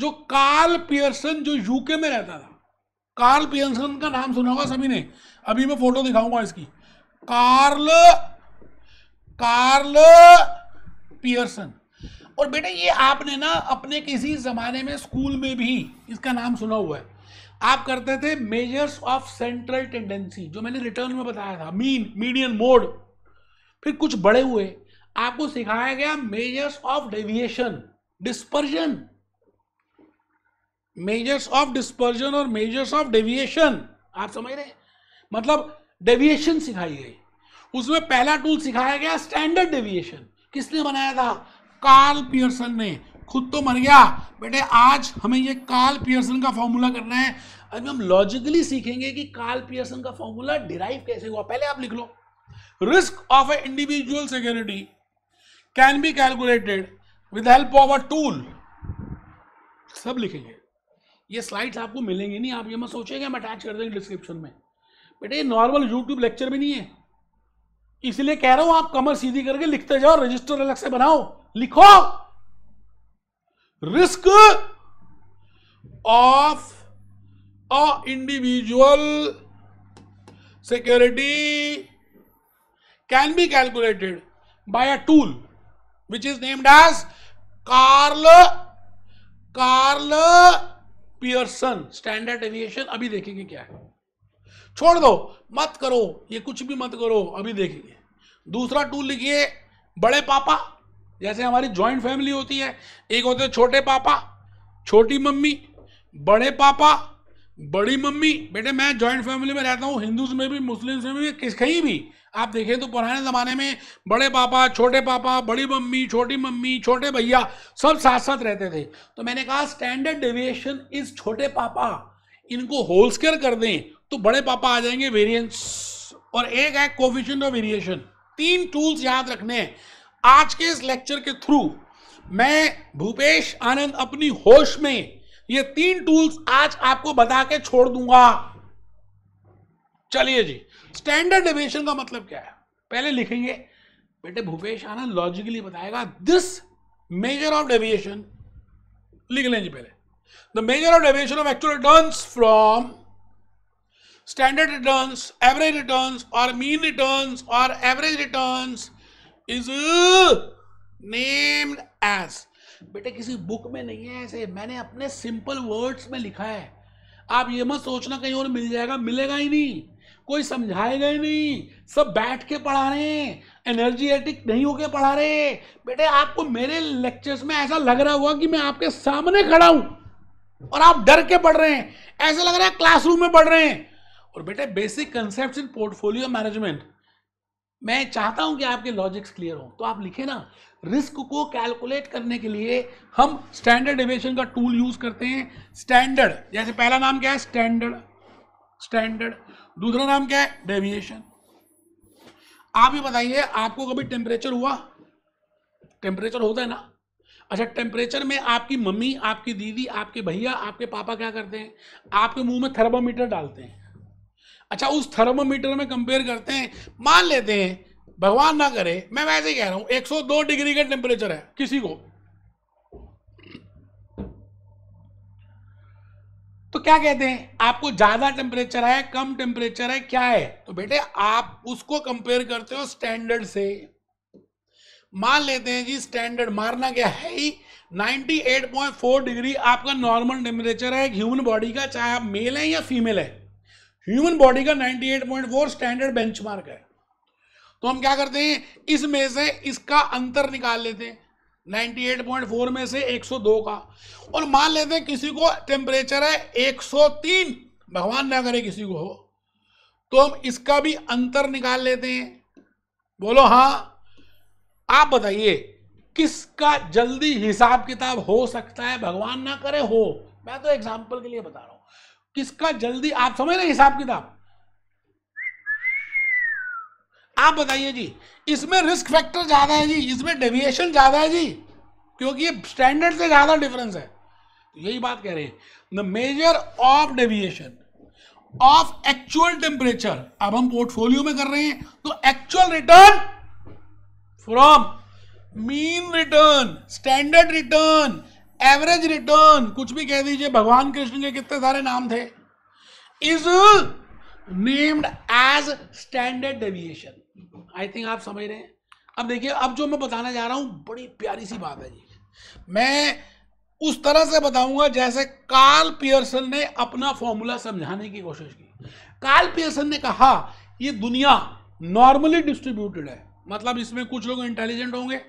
जो कार्ल पियर्सन जो यूके में रहता था कार्ल पियर्सन का नाम सुना होगा सभी ने अभी मैं फोटो दिखाऊंगा इसकी कार्ल कार्ल पियर्सन और बेटा ये आपने ना अपने किसी जमाने में स्कूल में भी इसका नाम सुना हुआ है आप करते थे मेजर्स ऑफ सेंट्रल टेंडेंसी जो मैंने रिटर्न में बताया था मीन मीडियन मोड फिर कुछ बड़े हुए आपको सिखाया गया measures of deviation dispersion measures of dispersion और मेजर्स ऑफ डेविएशन आप समझ रहे मतलब डेविएशन सिखाई गई उसमें पहला टूल सिखाया गया स्टैंडर्ड डेविएशन किसने बनाया था कार्ल पियर्सन ने खुद तो मर गया बेटे आज हमें ये कार्ल पियर्सन का फॉर्मूला करना है अभी हम लॉजिकली सीखेंगे कि कार्ल पियर्सन का फॉर्मूला डिराइव कैसे हुआ पहले आप लिख लो risk of a individual security can be calculated with the help of a tool sab likhenge ye slides aapko milenge nahi aap ye mat sochenge hum attach kar denge description mein बेटे ye normal youtube lecture bhi nahi hai इसलिए कह रहा हूं आप कमर सीधी करके लिखते जाओ register अलग से बनाओ लिखो risk of a individual security can be calculated by a tool which is named as Carl Carl Pearson standard deviation अभी देखेंगे क्या है छोड़ दो मत करो ये कुछ भी मत करो अभी देखेंगे दूसरा टूल लिखिए बड़े पापा जैसे हमारी ज्वाइंट फैमिली होती है एक होते हैं छोटे पापा छोटी मम्मी बड़े पापा बड़ी मम्मी बेटे मैं ज्वाइंट फैमिली में रहता हूँ हिंदूज में भी मुस्लिम्स में भी किस कहीं भी आप देखें तो पुराने ज़माने में बड़े पापा छोटे पापा बड़ी मम्मी छोटी मम्मी छोटे भैया सब साथ साथ रहते थे तो मैंने कहा स्टैंडर्ड डेविएशन इज छोटे पापा इनको होल्सकर कर दें तो बड़े पापा आ जाएंगे वेरिएंस और एक है कोविशन और वेरिएशन तीन टूल्स याद रखने हैं आज के इस लेक्चर के थ्रू मैं भूपेश आनंद अपनी होश में ये तीन टूल्स आज आपको बता के छोड़ दूंगा चलिए जी स्टैंडर्ड डेविएशन का मतलब क्या है पहले लिखेंगे बेटे भूपेश आनंद लॉजिकली बताएगा दिस मेजर ऑफ डेविएशन लिख लें जी पहले the measure of deviation of actual return from standard return average return और मीन रिटर्न और average return is named as बेटे किसी बुक में नहीं है ऐसे मैंने अपने सिंपल वर्ड्स में लिखा है आप ये मत सोचना कहीं और मिल जाएगा मिलेगा ही नहीं कोई समझाएगा ही नहीं सब बैठ के पढ़ा रहे हैं एनर्जीटिक नहीं होके पढ़ा रहे बेटे आपको मेरे लेक्चर्स में ऐसा लग रहा हुआ कि मैं आपके सामने खड़ा हूं और आप डर के पढ़ रहे हैं ऐसा लग रहा है क्लासरूम में पढ़ रहे हैं और बेटे basic concept in portfolio management मैं चाहता हूं कि आपके लॉजिक्स क्लियर हो तो आप लिखे ना रिस्क को कैलकुलेट करने के लिए हम स्टैंडर्ड एवेशन का टूल यूज करते हैं स्टैंडर्ड जैसे पहला नाम क्या है स्टैंडर्ड स्टैंडर्ड दूसरा नाम क्या है डेविएशन आप ये बताइए आपको कभी टेम्परेचर हुआ टेम्परेचर होता है ना अच्छा टेम्परेचर में आपकी मम्मी आपकी दीदी आपके भैया आपके पापा क्या करते हैं आपके मुंह में थर्मामीटर डालते हैं अच्छा उस थर्मामीटर में कंपेयर करते हैं मान लेते हैं भगवान ना करे मैं वैसे ही कह रहा हूँ 102 डिग्री का टेम्परेचर है किसी को तो क्या कहते हैं आपको ज्यादा टेम्परेचर है कम टेम्परेचर है क्या है तो बेटे आप उसको कंपेयर करते हो स्टैंडर्ड से मान लेते हैं जी स्टैंडर्ड मारना क्या है ही 98.4 डिग्री आपका नॉर्मल टेम्परेचर है ह्यूमन बॉडी का चाहे आप मेल है या फीमेल है ह्यूमन बॉडी का 98.4 स्टैंडर्ड बेंचमार्क है तो हम क्या करते हैं इसमें से इसका अंतर निकाल लेते हैं 98.4 में से 102 का और मान लेते हैं किसी को टेम्परेचर है 103 भगवान ना करे किसी को हो तो हम इसका भी अंतर निकाल लेते हैं बोलो हाँ आप बताइए किसका जल्दी हिसाब किताब हो सकता है भगवान ना करे हो मैं तो एग्जाम्पल के लिए बता रहा हूं किसका जल्दी आप समझ रहे हिसाब किताब आप बताइए जी इसमें रिस्क फैक्टर ज़्यादा है जी इसमें डेविएशन ज़्यादा है जी क्योंकि ये स्टैंडर्ड से ज़्यादा डिफरेंस है तो यही बात कह रहे हैं the measure of deviation of actual temperature अब हम पोर्टफोलियो में कर रहे हैं तो actual return from mean return standard return average return कुछ भी कह दीजिए भगवान कृष्ण के कितने सारे नाम थे is named as standard deviation I think आप समझ रहे हैं अब देखिए अब जो मैं बताने जा रहा हूं बड़ी प्यारी सी बात है जी मैं उस तरह से बताऊंगा जैसे कार्ल पियर्सन ने अपना फॉर्मूला समझाने की कोशिश की कार्ल पियर्सन ने कहा ये दुनिया नॉर्मली डिस्ट्रीब्यूटेड है मतलब इसमें कुछ लोग इंटेलिजेंट होंगे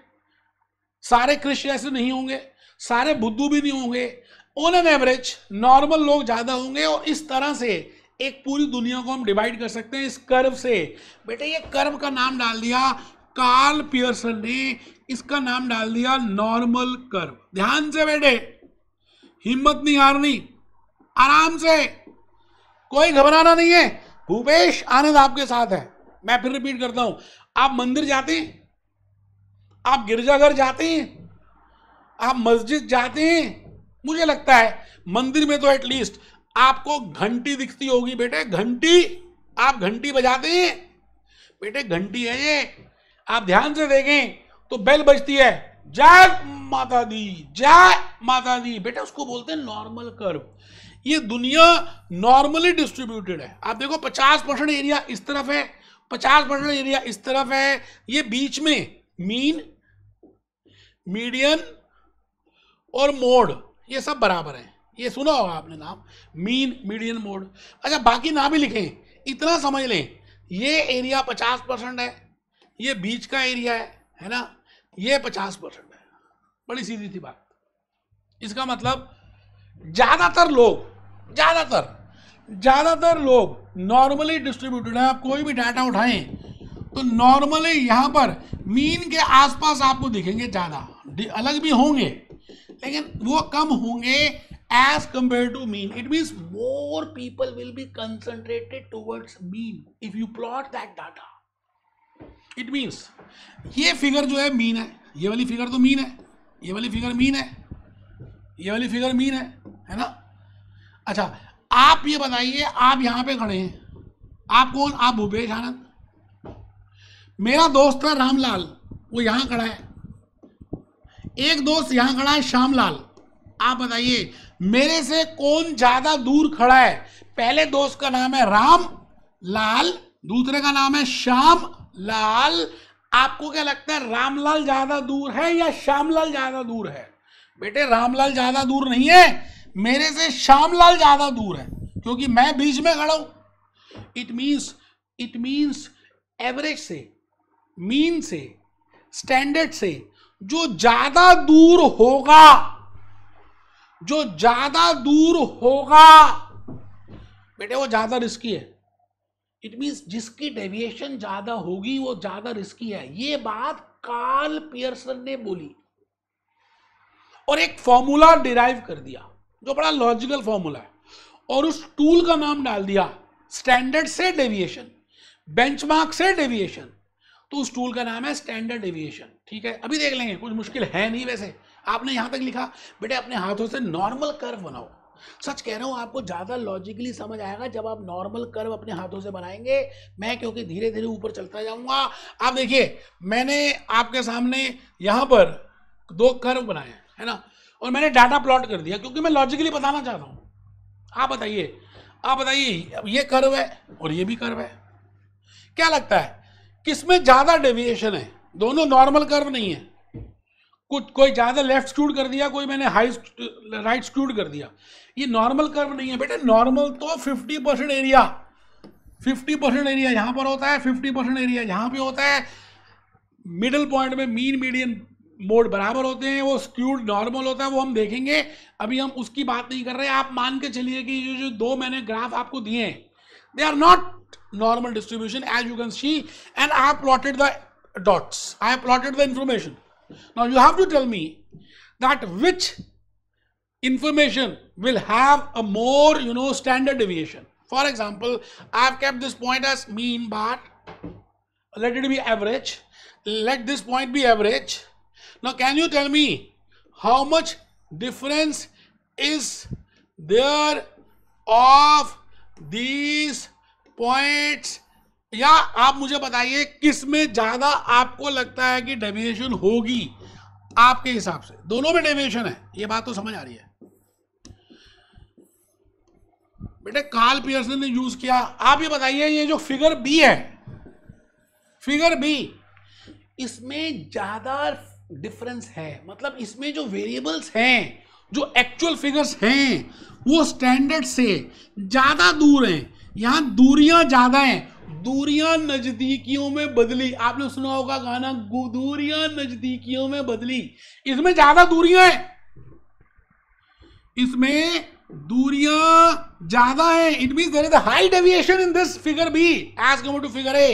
सारे कृष्ण ऐसे नहीं होंगे सारे बुद्धू भी नहीं होंगे ऑन एन एवरेज नॉर्मल लोग ज़्यादा होंगे और इस तरह से एक पूरी दुनिया को हम डिवाइड कर सकते हैं इस कर्व से बेटे ये कर्व का नाम डाल दिया कार्ल पियर्सन ने इसका नाम डाल दिया नॉर्मल कर्व ध्यान से बेटे हिम्मत नहीं हारनी आराम से कोई घबराना नहीं है भूपेश आनंद आपके साथ है मैं फिर रिपीट करता हूं आप मंदिर जाते हैं आप गिरजाघर जाते हैं आप मस्जिद जाते हैं मुझे लगता है मंदिर में तो एटलीस्ट आपको घंटी दिखती होगी बेटे घंटी आप घंटी बजाते हैं बेटे घंटी है ये आप ध्यान से देखें तो बेल बजती है जय माता दी जय माता दी बेटा उसको बोलते हैं नॉर्मल कर्व ये दुनिया नॉर्मली डिस्ट्रीब्यूटेड है आप देखो 50 परसेंट एरिया इस तरफ है 50 परसेंट एरिया इस तरफ है ये बीच में मीन मीडियन और मोड ये सब बराबर है ये सुना होगा आपने नाम मीन मीडियन मोड अच्छा बाकी ना भी लिखें इतना समझ लें ये एरिया पचास परसेंट है ये बीच का एरिया है है ना ये पचास परसेंट है बड़ी सीधी थी बात इसका मतलब ज़्यादातर लोग ज़्यादातर ज़्यादातर लोग नॉर्मली डिस्ट्रीब्यूटेड हैं आप कोई भी डाटा उठाएं तो नॉर्मली यहाँ पर मीन के आसपास आपको दिखेंगे ज़्यादा अलग भी होंगे लेकिन वो कम होंगे as compared to mean it means more people will be concentrated towards mean if you plot that data it means ये फिगर जो है मीन है ये वाली फिगर तो मीन है ये वाली फिगर मीन है ये वाली फिगर मीन है है ना अच्छा आप ये बताइए आप यहाँ पे खड़े हैं आप कौन आप भूपेश आनंद मेरा दोस्त है रामलाल वो यहाँ खड़ा है एक दोस्त यहाँ खड़ा है श्यामलाल आप बताइए मेरे से कौन ज्यादा दूर खड़ा है पहले दोस्त का नाम है राम लाल दूसरे का नाम है श्याम लाल आपको क्या लगता है रामलाल ज्यादा दूर है या श्यामलाल ज्यादा दूर है बेटे रामलाल ज्यादा दूर नहीं है मेरे से श्यामलाल ज्यादा दूर है क्योंकि मैं बीच में खड़ा हूं it means it means average से मीन से स्टैंडर्ड से जो ज्यादा दूर होगा जो ज्यादा दूर होगा बेटे वो ज्यादा रिस्की है इट मीन्स जिसकी डेविएशन ज्यादा होगी वो ज्यादा रिस्की है ये बात कार्ल पियर्सन ने बोली और एक फॉर्मूला डिराइव कर दिया जो बड़ा लॉजिकल फॉर्मूला है और उस टूल का नाम डाल दिया स्टैंडर्ड से डेविएशन बेंचमार्क से डेविएशन तो उस टूल का नाम है स्टैंडर्ड डेविएशन ठीक है अभी देख लेंगे कुछ मुश्किल है नहीं वैसे आपने यहां तक लिखा बेटे अपने हाथों से नॉर्मल कर्व बनाओ सच कह रहा हूं आपको ज्यादा लॉजिकली समझ आएगा जब आप नॉर्मल कर्व अपने हाथों से बनाएंगे मैं क्योंकि धीरे धीरे ऊपर चलता जाऊंगा आप देखिए मैंने आपके सामने यहां पर दो कर्व बनाए है ना और मैंने डाटा प्लॉट कर दिया क्योंकि मैं लॉजिकली बताना चाहता हूं आप बताइए आप बताइए ये कर्व है और ये भी कर्व है क्या लगता है किसमें ज्यादा डेविएशन है दोनों नॉर्मल कर्व नहीं है कुछ कोई ज़्यादा लेफ्ट स्क्रूड कर दिया कोई मैंने हाई राइट स्क्रूड कर दिया ये नॉर्मल कर्व नहीं है बेटा नॉर्मल तो fifty percent area fifty percent area यहाँ पर होता है फिफ्टी परसेंट एरिया यहाँ पे होता है मिडल पॉइंट में मीन मीडियन मोड बराबर होते हैं वो स्क्यूड नॉर्मल होता है वो हम देखेंगे अभी हम उसकी बात नहीं कर रहे आप मान के चलिए कि ये जो दो मैंने ग्राफ आपको दिए हैं they are not normal distribution as you can see and I plotted the dots I plotted the information Now you have to tell me that which information will have a more, you know, standard deviation. For example, I have kept this point as mean bar. Let it be average. Let this point be average. Now can you tell me how much difference is there of these points या आप मुझे बताइए किस में ज्यादा आपको लगता है कि डेविएशन होगी आपके हिसाब से दोनों में डेविएशन है ये बात तो समझ आ रही है बेटे कार्ल पियर्सन ने यूज किया आप ये बताइए ये जो फिगर बी है फिगर बी इसमें ज्यादा डिफरेंस है मतलब इसमें जो वेरिएबल्स हैं जो एक्चुअल फिगर्स हैं वो स्टैंडर्ड से ज्यादा दूर हैं यहां दूरियां ज्यादा हैं दूरिया नजदीकियों में बदली आपने सुना होगा गाना दूरियां नजदीकियों में बदली इसमें ज्यादा दूरिया है इसमें दूरियां ज्यादा हैं it mean there is high deviation in this figure B as compare to figure A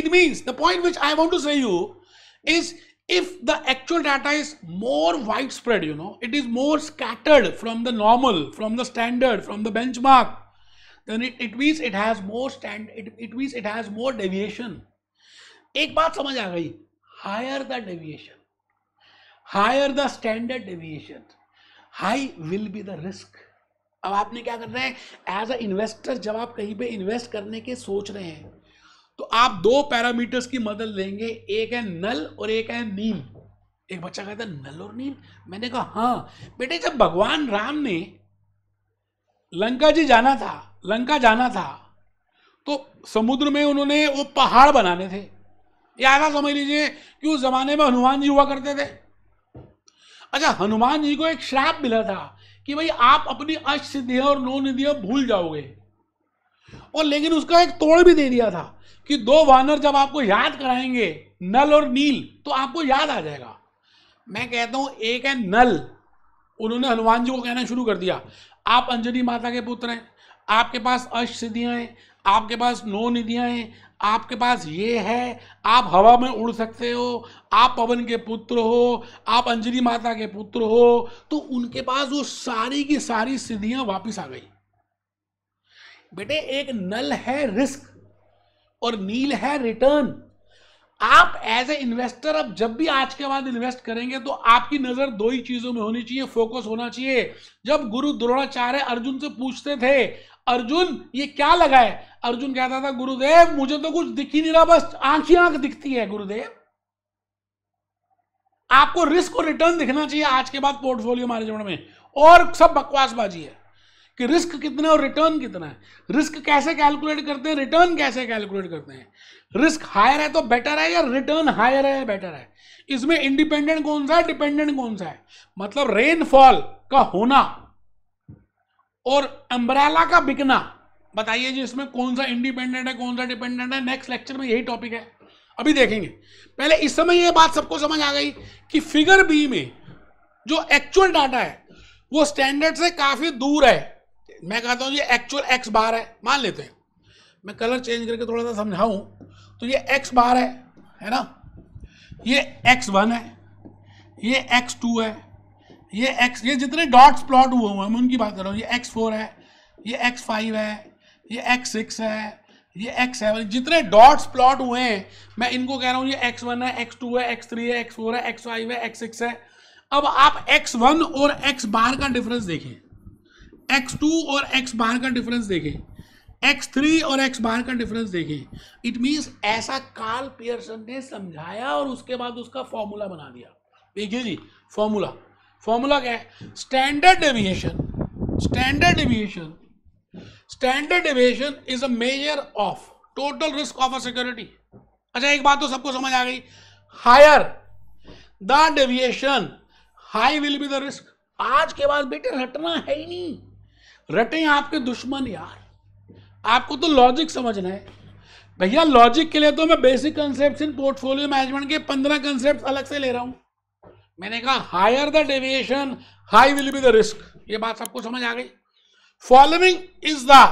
it means the point which I want to say you is if the actual data is more wide spread you know it is more scattered from the normal from the standard from the benchmark then it, it means it has more stand it, it means it has more deviation एक बात समझ आ गई higher the deviation higher the standard deviation high will be the risk अब आपने क्या कर रहे हैं एज अ इन्वेस्टर जब आप कहीं पे इन्वेस्ट करने के सोच रहे हैं तो आप दो पैरामीटर्स की मदद लेंगे एक है नल और एक है नील एक बच्चा कहता है नल और नील मैंने कहा हाँ बेटे जब भगवान राम ने लंका जी जाना था लंका जाना था तो समुद्र में उन्होंने वो पहाड़ बनाने थे ये समझ लीजिए कि उस जमाने में हनुमान जी हुआ करते थे अच्छा हनुमान जी को एक श्राप मिला था कि भाई आप अपनी अष्ट सिद्धियां और नौ निधियां भूल जाओगे और लेकिन उसका एक तोड़ भी दे दिया था कि दो वानर जब आपको याद कराएंगे नल और नील तो आपको याद आ जाएगा मैं कहता हूं एक है नल उन्होंने हनुमान जी को कहना शुरू कर दिया आप अंजनी माता के पुत्र हैं आपके पास अष्ट सिद्धियाँ हैं आपके पास नौ निधियाँ हैं आपके पास ये है आप हवा में उड़ सकते हो आप पवन के पुत्र हो आप अंजलि माता के पुत्र हो तो उनके पास वो सारी की सारी सिद्धियां वापस आ गई बेटे एक नल है रिस्क और नील है रिटर्न आप एज ए इन्वेस्टर अब जब भी आज के बाद इन्वेस्ट करेंगे तो आपकी नजर दो ही चीजों में होनी चाहिए फोकस होना चाहिए जब गुरु द्रोणाचार्य अर्जुन से पूछते थे अर्जुन ये क्या है अर्जुन कहता था गुरुदेव मुझे तो कुछ दिख ही नहीं रहा बस आंख ही आंख दिखती है गुरुदेव आपको रिस्क और रिटर्न दिखना चाहिए आज के बाद पोर्टफोलियो मैनेजमेंट में और सब बकवासबाजी है कि रिस्क कितना और रिटर्न कितना है रिस्क कैसे कैलकुलेट करते हैं रिटर्न कैसे कैलकुलेट करते हैं रिस्क हायर है तो बेटर है या रिटर्न हायर है बेटर है इसमें इंडिपेंडेंट कौन सा है डिपेंडेंट कौन सा है मतलब रेनफॉल का होना और अम्ब्रेला का बिकना बताइए जी इसमें कौन सा इंडिपेंडेंट है कौन सा डिपेंडेंट है नेक्स्ट लेक्चर में यही टॉपिक है अभी देखेंगे पहले इस समय यह बात सबको समझ आ गई कि फिगर बी में जो एक्चुअल डाटा है वो स्टैंडर्ड से काफी दूर है मैं कहता हूं ये एक्चुअल एक्स बार है मान लेते हैं मैं कलर चेंज करके थोड़ा सा समझाऊं तो ये एक्स बार है है ना ये एक्स वन है ये एक्स टू है ये एक्स ये जितने डॉट्स प्लॉट हुए हुए हैं मैं उनकी बात कर रहा हूँ ये एक्स फोर है ये एक्स फाइव है ये एक्स सिक्स है ये एक्स सेवन जितने डॉट्स प्लॉट हुए हैं मैं इनको कह रहा हूँ ये एक्स वन है एक्स टू है एक्स थ्री है एक्स फोर है एक्स फाइव है एक्स सिक्स है अब आप एक्स वन और एक्स बार का डिफरेंस देखें एक्स टू और एक्स बार का डिफरेंस देखें एक्स थ्री और एक्स बार का डिफरेंस देखें इट मीन्स ऐसा कार्ल पियर्सन ने समझाया और उसके बाद उसका फॉर्मूला बना दिया देखिए जी फॉर्मूला फॉर्मूला क्या है standard deviation standard deviation standard deviation is a measure of total risk of a security अच्छा एक बात तो सबको समझ आ गई higher the deviation high will be the risk आज के बाद बेटे रटना है ही नहीं रटे आपके दुश्मन यार आपको तो लॉजिक समझना है भैया लॉजिक के लिए तो मैं basic concept in portfolio management के पंद्रह कंसेप्ट अलग से ले रहा हूं मैंने कहा higher the deviation high will be the risk ये बात सबको समझ आ गई following is the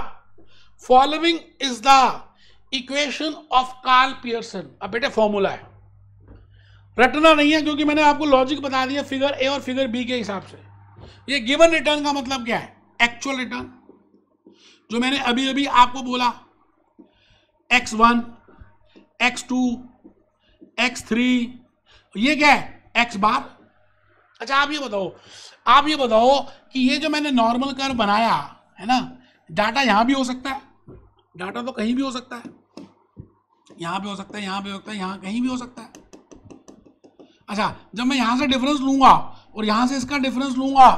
following is the equation of Karl Pearson अब बेटे फॉर्मूला है रटना नहीं है क्योंकि मैंने आपको लॉजिक बता दिया फिगर ए और फिगर बी के हिसाब से ये गिवन रिटर्न का मतलब क्या है एक्चुअल रिटर्न जो मैंने अभी अभी आपको बोला X one X two X three ये क्या है एक्स बार अच्छा आप ये बताओ आप ये बताओ कि ये जो मैंने नॉर्मल कर बनाया है ना डाटा यहां भी हो सकता है डाटा तो कहीं भी हो सकता है यहां पे हो सकता है यहां पे हो सकता है यहां कहीं भी हो सकता है अच्छा जब मैं यहां से डिफरेंस लूंगा और यहां से इसका डिफरेंस लूंगा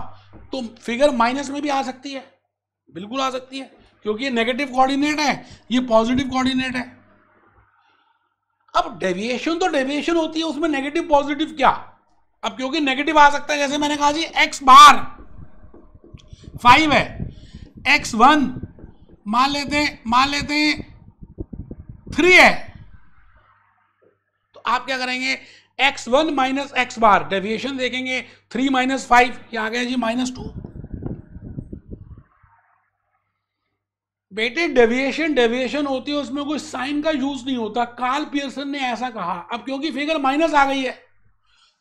तो फिगर माइनस में भी आ सकती है बिल्कुल आ सकती है क्योंकि ये नेगेटिव कोऑर्डिनेट है ये पॉजिटिव कोऑर्डिनेट है अब डेविएशन तो डेविएशन होती है उसमें नेगेटिव पॉजिटिव क्या अब क्योंकि नेगेटिव आ सकता है जैसे मैंने कहा जी एक्स बार फाइव है एक्स वन मान लेते हैं मान लेते हैं थ्री है तो आप क्या करेंगे X one minus X bar deviation देखेंगे थ्री माइनस फाइव क्या आ गया जी माइनस टू बेटे डेविएशन डेविएशन होती है उसमें कोई साइन का यूज नहीं होता कार्ल पियर्सन ने ऐसा कहा अब क्योंकि फिगर माइनस आ गई है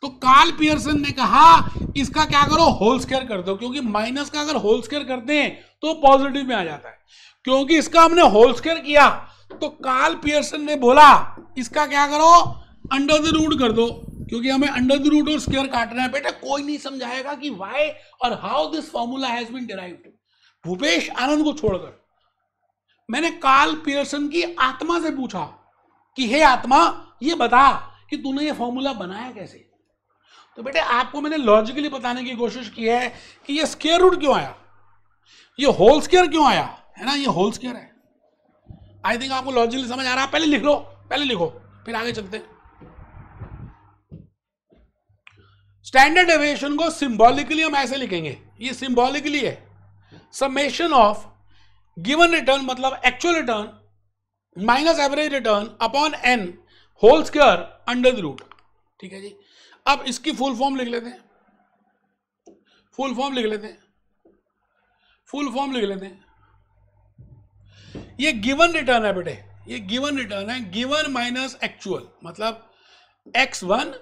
तो कार्ल पियर्सन ने कहा इसका क्या करो होल स्केयर कर दो क्योंकि माइनस का अगर होल स्केयर करते हैं तो पॉजिटिव में आ जाता है क्योंकि इसका हमने होल स्केयर किया तो कार्ल पियर्सन ने बोला इसका क्या करो अंडर द रूट कर दो क्योंकि हमें अंडर द रूट और स्केयर काटना है बेटा कोई नहीं समझाएगा कि वाई और how this formula has been derived Bhupesh Anand को छोड़कर मैंने कार्ल पियर्सन की आत्मा से पूछा कि हे आत्मा ये बता कि तूने ये फॉर्मूला बनाया कैसे तो बेटे आपको मैंने लॉजिकली बताने की कोशिश की है कि ये स्केयर रूट क्यों आया ये होल स्केयर क्यों आया है ना ये होल स्केयर है आई थिंक आपको लॉजिकली समझ आ रहा है पहले लिख लो पहले लिखो फिर आगे चलते स्टैंडर्ड एवेशन को सिंबॉलिकली हम ऐसे लिखेंगे ये सिंबॉलिकली है समेशन ऑफ गिवन रिटर्न मतलब actual return minus average return upon N whole square under the root ठीक है जी अब इसकी फुल फॉर्म लिख लेते हैं फुल फॉर्म लिख लेते हैं फुल फॉर्म लिख लेते हैं ये गिवन रिटर्न है बेटे ये गिवन रिटर्न है गिवन माइनस एक्चुअल मतलब X one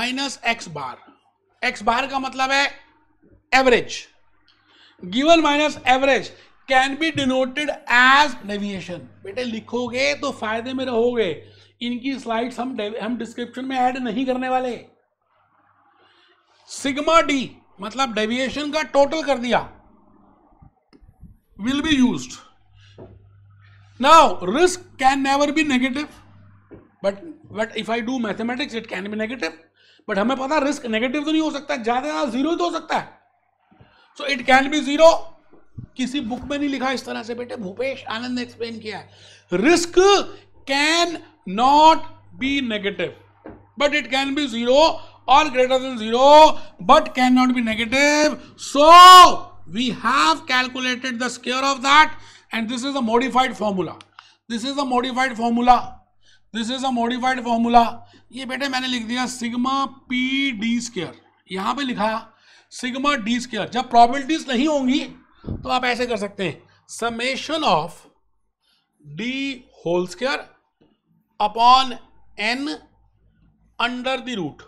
minus X bar X bar का मतलब है average given minus average can be denoted as deviation बेटे लिखोगे तो फायदे में रहोगे इनकी स्लाइड्स हम हम डिस्क्रिप्शन में ऐड नहीं करने वाले सिग्मा डी मतलब डेविएशन का टोटल कर दिया will be use now risk can never be negative but but if I do mathematics it can be negative but हमें पता रिस्क नेगेटिव तो नहीं हो सकता ज्यादा ज्यादा जीरो तो हो सकता है so it can be zero किसी बुक में नहीं लिखा इस तरह से बेटे भूपेश आनंद ने एक्सप्लेन किया है risk can not be negative but it can be zero और greater than zero but can not be negative so we have calculated the square of that and this is a modified formula this is a modified formula this is a modified formula ये बेटे मैंने लिख दिया sigma P D square यहां पे लिखा sigma D square जब probabilities नहीं होंगी तो आप ऐसे कर सकते हैं summation of D whole square upon N under the root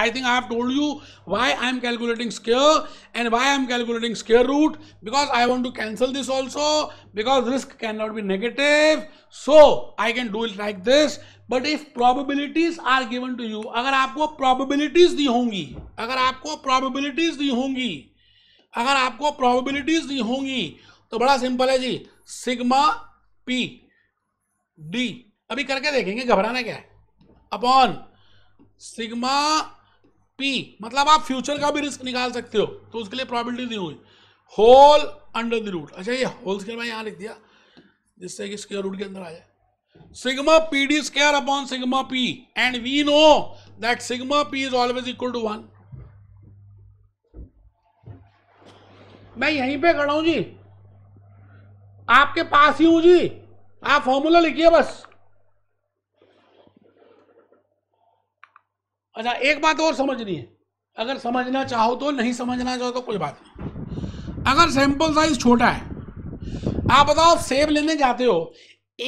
I think I have told you why I am calculating square and why I am calculating square root because I want to cancel this also because risk can not be negative so I can do it like this but if probabilities are given to you अगर आपको probabilities दी होंगी अगर आपको probabilities दी होंगी अगर आपको probabilities दी होंगी तो बड़ा सिंपल है जी सिग्मा पी डी अभी करके देखेंगे घबराना क्या है अपॉन सिग्मा पी मतलब आप फ्यूचर का भी रिस्क निकाल सकते हो तो उसके लिए प्रॉबिलिटी दी हुई होल अंडर द रूट अच्छा ये होल स्केयर मैं यहां लिख दिया जिससे कि स्केयर रूट के अंदर आ जाए sigma P D square upon sigma P and we know that sigma P is always equal to one मैं यहीं पे खड़ा हूं जी आपके पास ही हूं जी आप फॉर्मूला लिखिए बस अच्छा एक बात और समझनी है अगर समझना चाहो तो नहीं समझना चाहो तो कोई बात नहीं अगर सैंपल साइज छोटा है आप बताओ सेब लेने जाते हो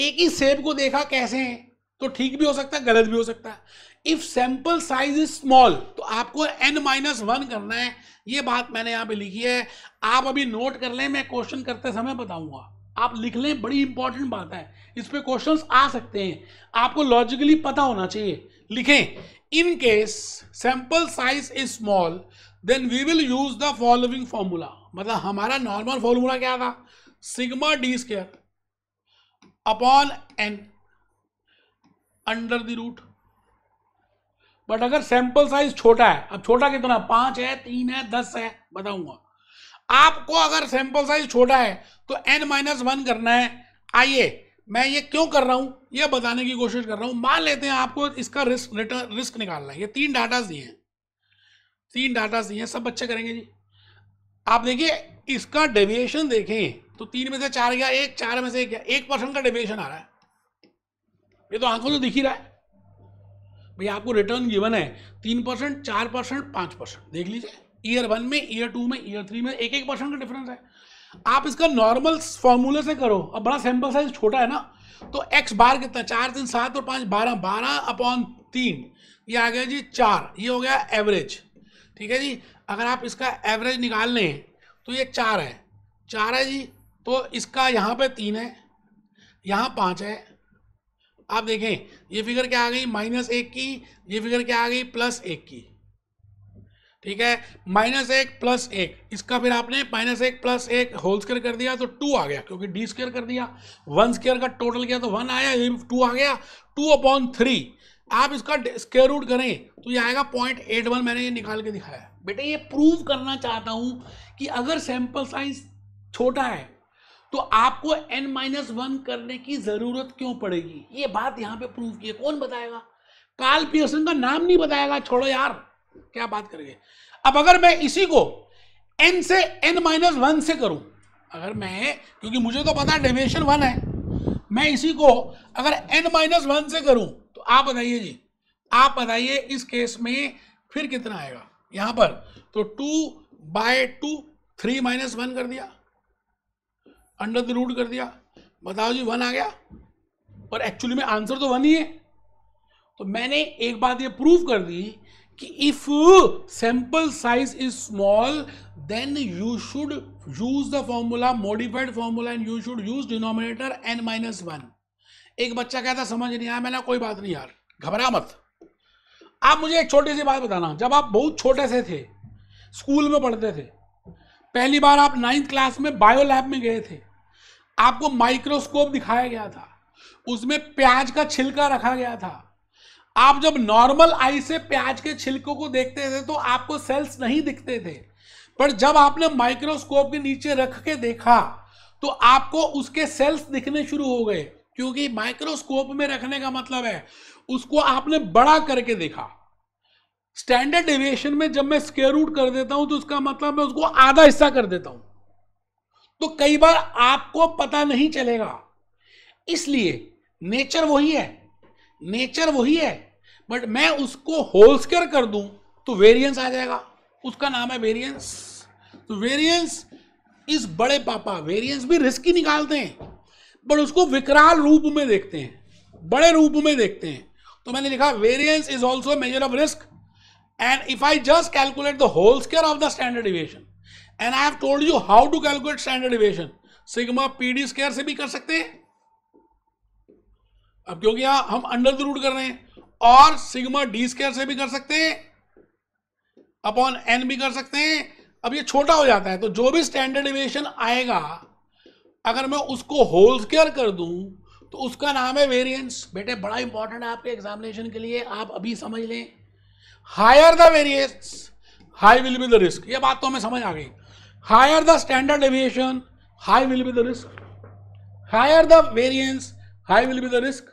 एक ही सेब को देखा कैसे है तो ठीक भी हो सकता है गलत भी हो सकता है if sample size is small तो आपको एन माइनस वन करना है ये बात मैंने यहां पे लिखी है आप अभी नोट कर लें मैं क्वेश्चन करते समय बताऊंगा आप लिख लें बड़ी इंपॉर्टेंट बात है इस पर क्वेश्चन आ सकते हैं आपको लॉजिकली पता होना चाहिए लिखें in case sample size is small then we will use the following formula मतलब हमारा नॉर्मल फॉर्मूला क्या था sigma D square upon N under the root but अगर सैंपल साइज छोटा है अब छोटा कितना पांच है तीन है दस है बताऊंगा आपको अगर सैंपल साइज छोटा है तो एन माइनस वन करना है आइए मैं ये क्यों कर रहा हूं ये बताने की कोशिश कर रहा हूं मान लेते हैं आपको इसका रिस्क रिटर्न रिस्क निकालना है ये तीन डाटा दिए हैं तीन डाटा दिए हैं सब बच्चे करेंगे जी आप देखिए इसका डेविएशन देखें तो तीन में से चार गया एक चार में से एक गया एक परसेंट का डेविएशन आ रहा है ये तो आंखों से दिख ही रहा है भैया आपको रिटर्न गिवन है तीन परसेंट चार परसेंट पाँच परसेंट देख लीजिए ईयर वन में ईयर टू में ईयर थ्री में एक एक परसेंट का डिफरेंस है आप इसका नॉर्मल फॉर्मूले से करो अब बड़ा सैंपल साइज छोटा है ना तो एक्स बार कितना चार तीन सात और पाँच बारह बारह अपॉन तीन ये आ गया जी चार ये हो गया एवरेज ठीक है जी अगर आप इसका एवरेज निकाल लें तो ये चार है चार है जी तो इसका यहाँ पे तीन है यहाँ पाँच है आप देखें ये फिगर क्या आ गई माइनस एक की ये फिगर क्या आ गई प्लस एक की ठीक है माइनस एक प्लस एक इसका फिर आपने माइनस एक प्लस एक होल स्केयर कर दिया तो टू आ गया क्योंकि डी स्केयर कर दिया वन स्केयर का टोटल किया तो वन आया ये टू आ गया टू अपॉन थ्री आप इसका स्केयर रूट करें तो ये आएगा पॉइंट एट वन मैंने ये निकाल के दिखाया बेटा ये प्रूव करना चाहता हूं कि अगर सैंपल साइज छोटा है तो आपको एन माइनस वन करने की जरूरत क्यों पड़ेगी ये बात यहां पे प्रूव किए कौन बताएगा काल पियर्सन का नाम नहीं बताएगा छोड़ो यार क्या बात करेंगे अब अगर मैं इसी को एन से एन माइनस वन से करूं अगर मैं क्योंकि मुझे तो पता डेविएशन वन है मैं इसी को अगर एन माइनस वन से करूं तो आप बताइए जी आप बताइए इस केस में फिर कितना आएगा यहां पर तो two by two three minus one कर दिया अंडर द रूट कर दिया बताओ जी वन आ गया और एक्चुअली में आंसर तो वन ही है तो मैंने एक बात ये प्रूव कर दी कि if sample size is small then you should use the formula modified formula and you should use denominator n minus one एक बच्चा कहता समझ नहीं आया मैंने कोई बात नहीं यार घबरा मत आप मुझे एक छोटी सी बात बताना जब आप बहुत छोटे से थे स्कूल में पढ़ते थे पहली बार आप नाइन्थ क्लास में बायो लैब में गए थे आपको माइक्रोस्कोप दिखाया गया था उसमें प्याज का छिलका रखा गया था आप जब नॉर्मल आई से प्याज के छिलकों को देखते थे तो आपको सेल्स नहीं दिखते थे पर जब आपने माइक्रोस्कोप के नीचे रख के देखा तो आपको उसके सेल्स दिखने शुरू हो गए क्योंकि माइक्रोस्कोप में रखने का मतलब है उसको आपने बड़ा करके देखा स्टैंडर्ड डेविएशन में जब मैं स्केयर रूट कर देता हूं तो उसका मतलब मैं उसको आधा हिस्सा कर देता हूं तो कई बार आपको पता नहीं चलेगा इसलिए नेचर वही है नेचर वही है बट मैं उसको होल्सकेयर कर दूं तो वेरिएंस आ जाएगा उसका नाम है वेरिएंस तो वेरिएंस इस बड़े पापा वेरिएंस भी रिस्क ही निकालते हैं बट उसको विकराल रूप में देखते हैं बड़े रूप में देखते हैं तो मैंने लिखा variance is also measure of risk and if I just calculate the whole square of the standard deviation and I have told you how to calculate standard deviation sigma PD square से भी कर सकते हैं अब क्योंकि यहां हम अंडर द रूट कर रहे हैं और सिग्मा डी स्क्वायर से भी कर सकते हैं अपॉन एन भी कर सकते हैं अब ये छोटा हो जाता है तो जो भी स्टैंडर्ड डिविएशन आएगा अगर मैं उसको होल स्केयर कर दूं तो उसका नाम है वेरिएंस बेटे बड़ा इंपॉर्टेंट है आपके एग्जामिनेशन के लिए आप अभी समझ लें higher the variance high will be the risk ये बात तो हमें समझ आ गई higher the standard deviation high will be the risk higher the variance high will be the risk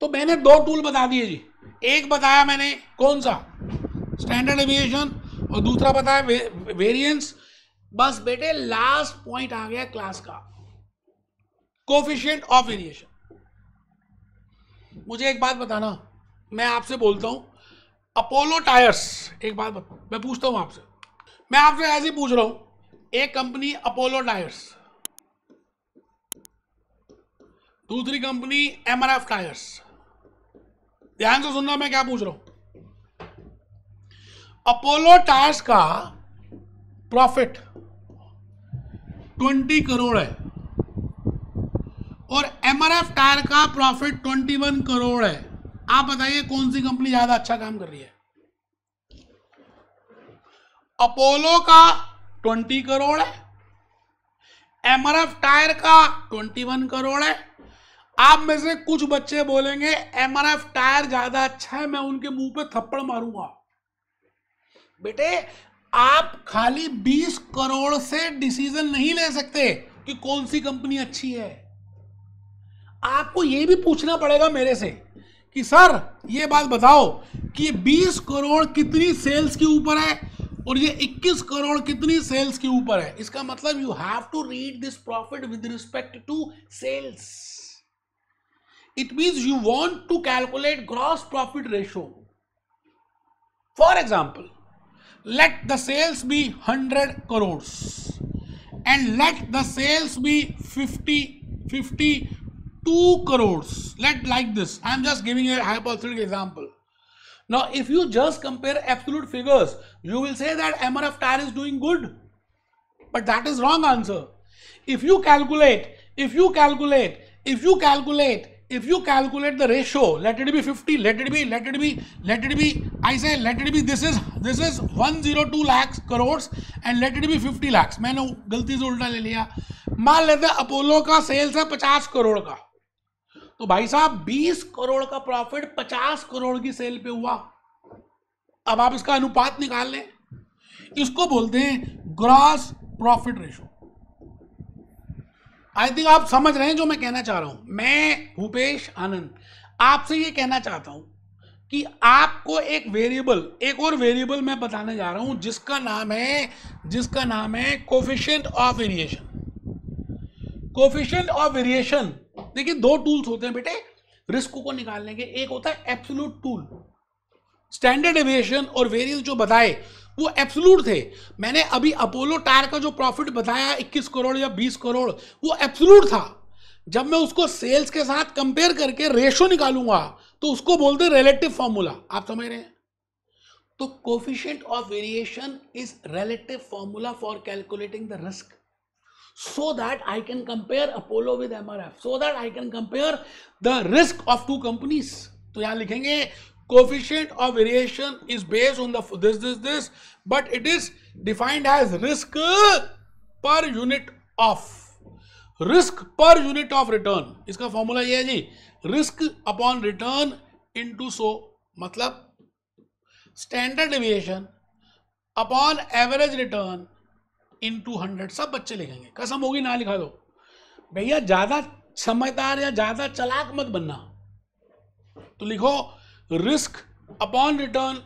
तो मैंने दो टूल बता दिए जी एक बताया मैंने कौन सा स्टैंडर्ड एविएशन और दूसरा बताया वे, वेरिएंस बस बेटे लास्ट पॉइंट आ गया क्लास का कोफिशियंट ऑफ वेरिएशन मुझे एक बात बताना मैं आपसे बोलता हूं अपोलो टायर्स एक बात मैं पूछता हूं आपसे मैं आपसे ऐसे ही पूछ रहा हूं एक कंपनी अपोलो टायर्स दूसरी कंपनी एमआरएफ टायर्स ध्यान से सुनना मैं क्या पूछ रहा हूं अपोलो टायर्स का प्रॉफिट 20 करोड़ है और एमआरएफ टायर का प्रॉफिट 21 करोड़ है आप बताइए कौन सी कंपनी ज्यादा अच्छा काम कर रही है अपोलो का ट्वेंटी करोड़ है एमआरएफ टायर का ट्वेंटी वन करोड़ है आप में से कुछ बच्चे बोलेंगे एमआरएफ टायर ज्यादा अच्छा है मैं उनके मुंह पे थप्पड़ मारूंगा बेटे आप खाली 20 करोड़ से डिसीजन नहीं ले सकते कि कौन सी कंपनी अच्छी है आपको यह भी पूछना पड़ेगा मेरे से कि सर ये बात बताओ कि 20 करोड़ कितनी सेल्स के ऊपर है और ये 21 करोड़ कितनी सेल्स के ऊपर है इसका मतलब you have to read this profit with respect to sales it means you want to calculate gross profit ratio for example let the sales be 100 crore and let the sales be 50 52 crore let like this I am just giving uh hypothetical example Now, if you just compare absolute figures, you will say that MRF tire is doing good. But that is wrong answer. If you calculate, if you calculate, if you calculate, if you calculate the ratio, let it be 50, let it be, let it be, let it be, I say let it be, this is, this is 102 lakhs crores and let it be 50 lakhs. मैंने गलती से उल्टा ले लिया मान लेते Apollo का sales है 50 करोड़ का तो भाई साहब 20 करोड़ का प्रॉफिट 50 करोड़ की सेल पे हुआ अब आप इसका अनुपात निकाल लें इसको बोलते हैं gross profit ratio I think आप समझ रहे हैं जो मैं कहना चाह रहा हूं मैं भूपेश आनंद आपसे ये कहना चाहता हूं कि आपको एक वेरिएबल एक और वेरिएबल मैं बताने जा रहा हूं जिसका नाम है जिसका नाम है coefficient of variation coefficient of variation देखिए दो टूल्स होते हैं बेटे रिस्क को निकालने के एक होता है एप्सुलूट टूल स्टैंडर्ड एविएशन और वेरियंस जो बताए वो एप्सुलूट थे मैंने अभी अपोलो टायर का जो प्रॉफिट बताया 21 करोड़ या 20 करोड़ वो एप्सुलूट था जब मैं उसको सेल्स के साथ कंपेयर करके रेशो निकालूंगा तो उसको बोलते रिलेटिव फॉर्मूला आप समझ रहे हैं तो coefficient of variation is relative formula for calculating the risk so that I can compare Apollo with MRF, so that I can compare the risk of two companies. तो यहाँ लिखेंगे coefficient of variation is based on the this this this, but it is defined as risk per unit of risk per unit of return. इसका formula ये है जी risk upon return into so मतलब standard deviation upon average return into hundred सब बच्चे लिखेंगे कसम होगी ना लिखा दो भैया ज्यादा समझदार या ज्यादा चलाक मत बनना तो लिखो risk upon return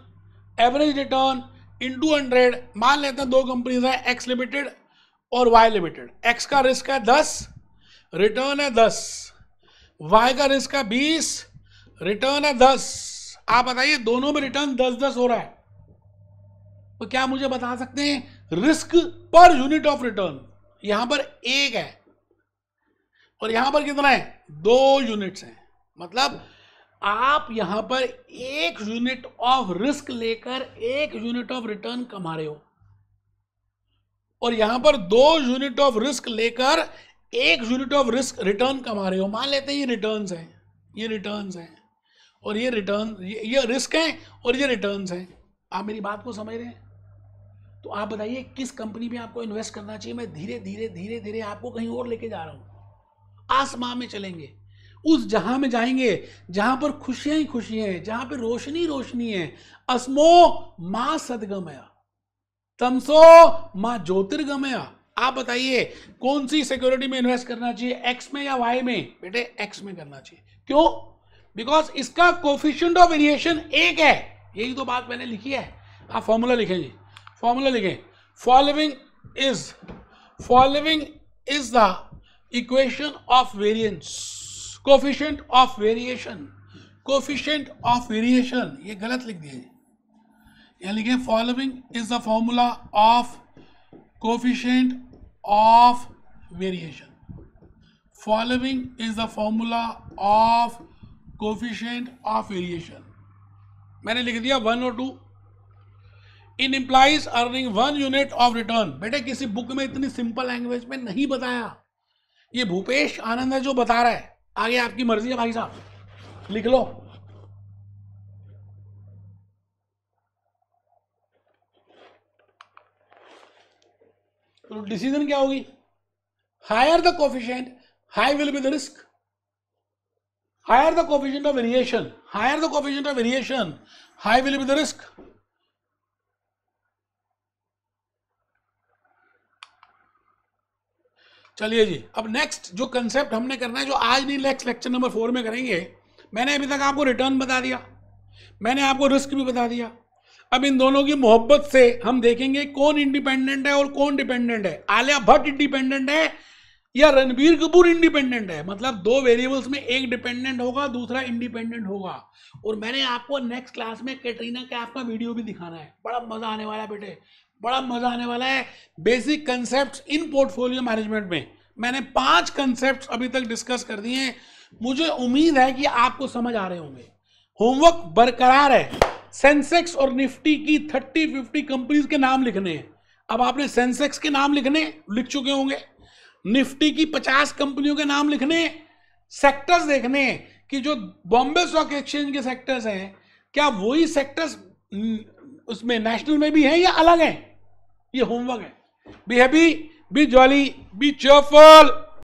average return into hundred मान लेते हैं दो कंपनीज है एक्स लिमिटेड और वाई लिमिटेड एक्स का रिस्क है दस रिटर्न है दस वाई का रिस्क है बीस रिटर्न है दस आप बताइए दोनों में रिटर्न दस दस हो रहा है तो क्या मुझे बता सकते हैं risk per unit of return यहां पर एक है और यहां पर कितना है दो यूनिट्स हैं मतलब आप यहां पर एक यूनिट ऑफ रिस्क लेकर एक यूनिट ऑफ रिटर्न कमा रहे हो और यहां पर दो यूनिट ऑफ रिस्क लेकर एक यूनिट ऑफ रिस्क रिटर्न कमा रहे हो मान लेते हैं ये रिटर्न्स हैं ये रिटर्न्स हैं और ये रिटर्न ये, ये रिस्क हैं और ये रिटर्न्स हैं आप मेरी बात को समझ रहे हैं तो आप बताइए किस कंपनी में आपको इन्वेस्ट करना चाहिए मैं धीरे धीरे धीरे धीरे आपको कहीं और लेके जा रहा हूँ आसमान में चलेंगे उस जहां में जाएंगे जहां पर खुशियां ही खुशियां हैं जहां पर रोशनी रोशनी है असमो मां सदगमया तमसो मां ज्योतिर्गमया आप बताइए कौन सी सिक्योरिटी में इन्वेस्ट करना चाहिए एक्स में या वाई में बेटे एक्स में करना चाहिए क्यों बिकॉज इसका कोफिशियंट ऑफ वेरिएशन एक है यही तो बात मैंने लिखी है आप फॉर्मूला लिखेंगे फॉर्मूला लिखें following is following is the equation of variance coefficient of variation coefficient of variation ये गलत लिख दिए यह लिखे following is the formula of coefficient of variation following is the formula of coefficient of variation मैंने लिख दिया वन और two in implies earning one unit of return बेटे किसी बुक में इतनी सिंपल लैंग्वेज में नहीं बताया ये भूपेश आनंद है जो बता रहा है आगे आपकी मर्जी है भाई साहब लिख लो तो डिसीजन क्या होगी higher the coefficient high will be the risk higher the coefficient of variation higher the coefficient of variation high will be the risk चलिए जी अब नेक्स्ट जो कंसेप्ट हमने करना है जो आज नहीं नेक्स्ट लेक्चर नंबर फोर में करेंगे मैंने अभी तक आपको रिटर्न बता दिया मैंने आपको रिस्क भी बता दिया अब इन दोनों की मोहब्बत से हम देखेंगे कौन इंडिपेंडेंट है और कौन डिपेंडेंट है आलिया भट्ट इंडिपेंडेंट है या रणबीर कपूर इंडिपेंडेंट है मतलब दो वेरिएबल्स में एक डिपेंडेंट होगा दूसरा इंडिपेंडेंट होगा और मैंने आपको नेक्स्ट क्लास में कैटरीना का आपका वीडियो भी दिखाना है बड़ा मजा आने वाला बेटे बड़ा मजा आने वाला है basic concept in portfolio management में मैंने पांच कंसेप्ट अभी तक डिस्कस कर दिए हैं मुझे उम्मीद है कि आपको समझ आ रहे होंगे होमवर्क बरकरार है सेंसेक्स और निफ्टी की थर्टी फिफ्टी कंपनीज के नाम लिखने हैं अब आपने सेंसेक्स के नाम लिखने लिख चुके होंगे निफ्टी की पचास कंपनियों के नाम लिखने सेक्टर्स देखने कि जो बॉम्बे स्टॉक एक्सचेंज के सेक्टर्स हैं क्या वही सेक्टर्स उसमें नेशनल में भी हैं या अलग हैं ये होमवर्क है be happy be jolly be cheerful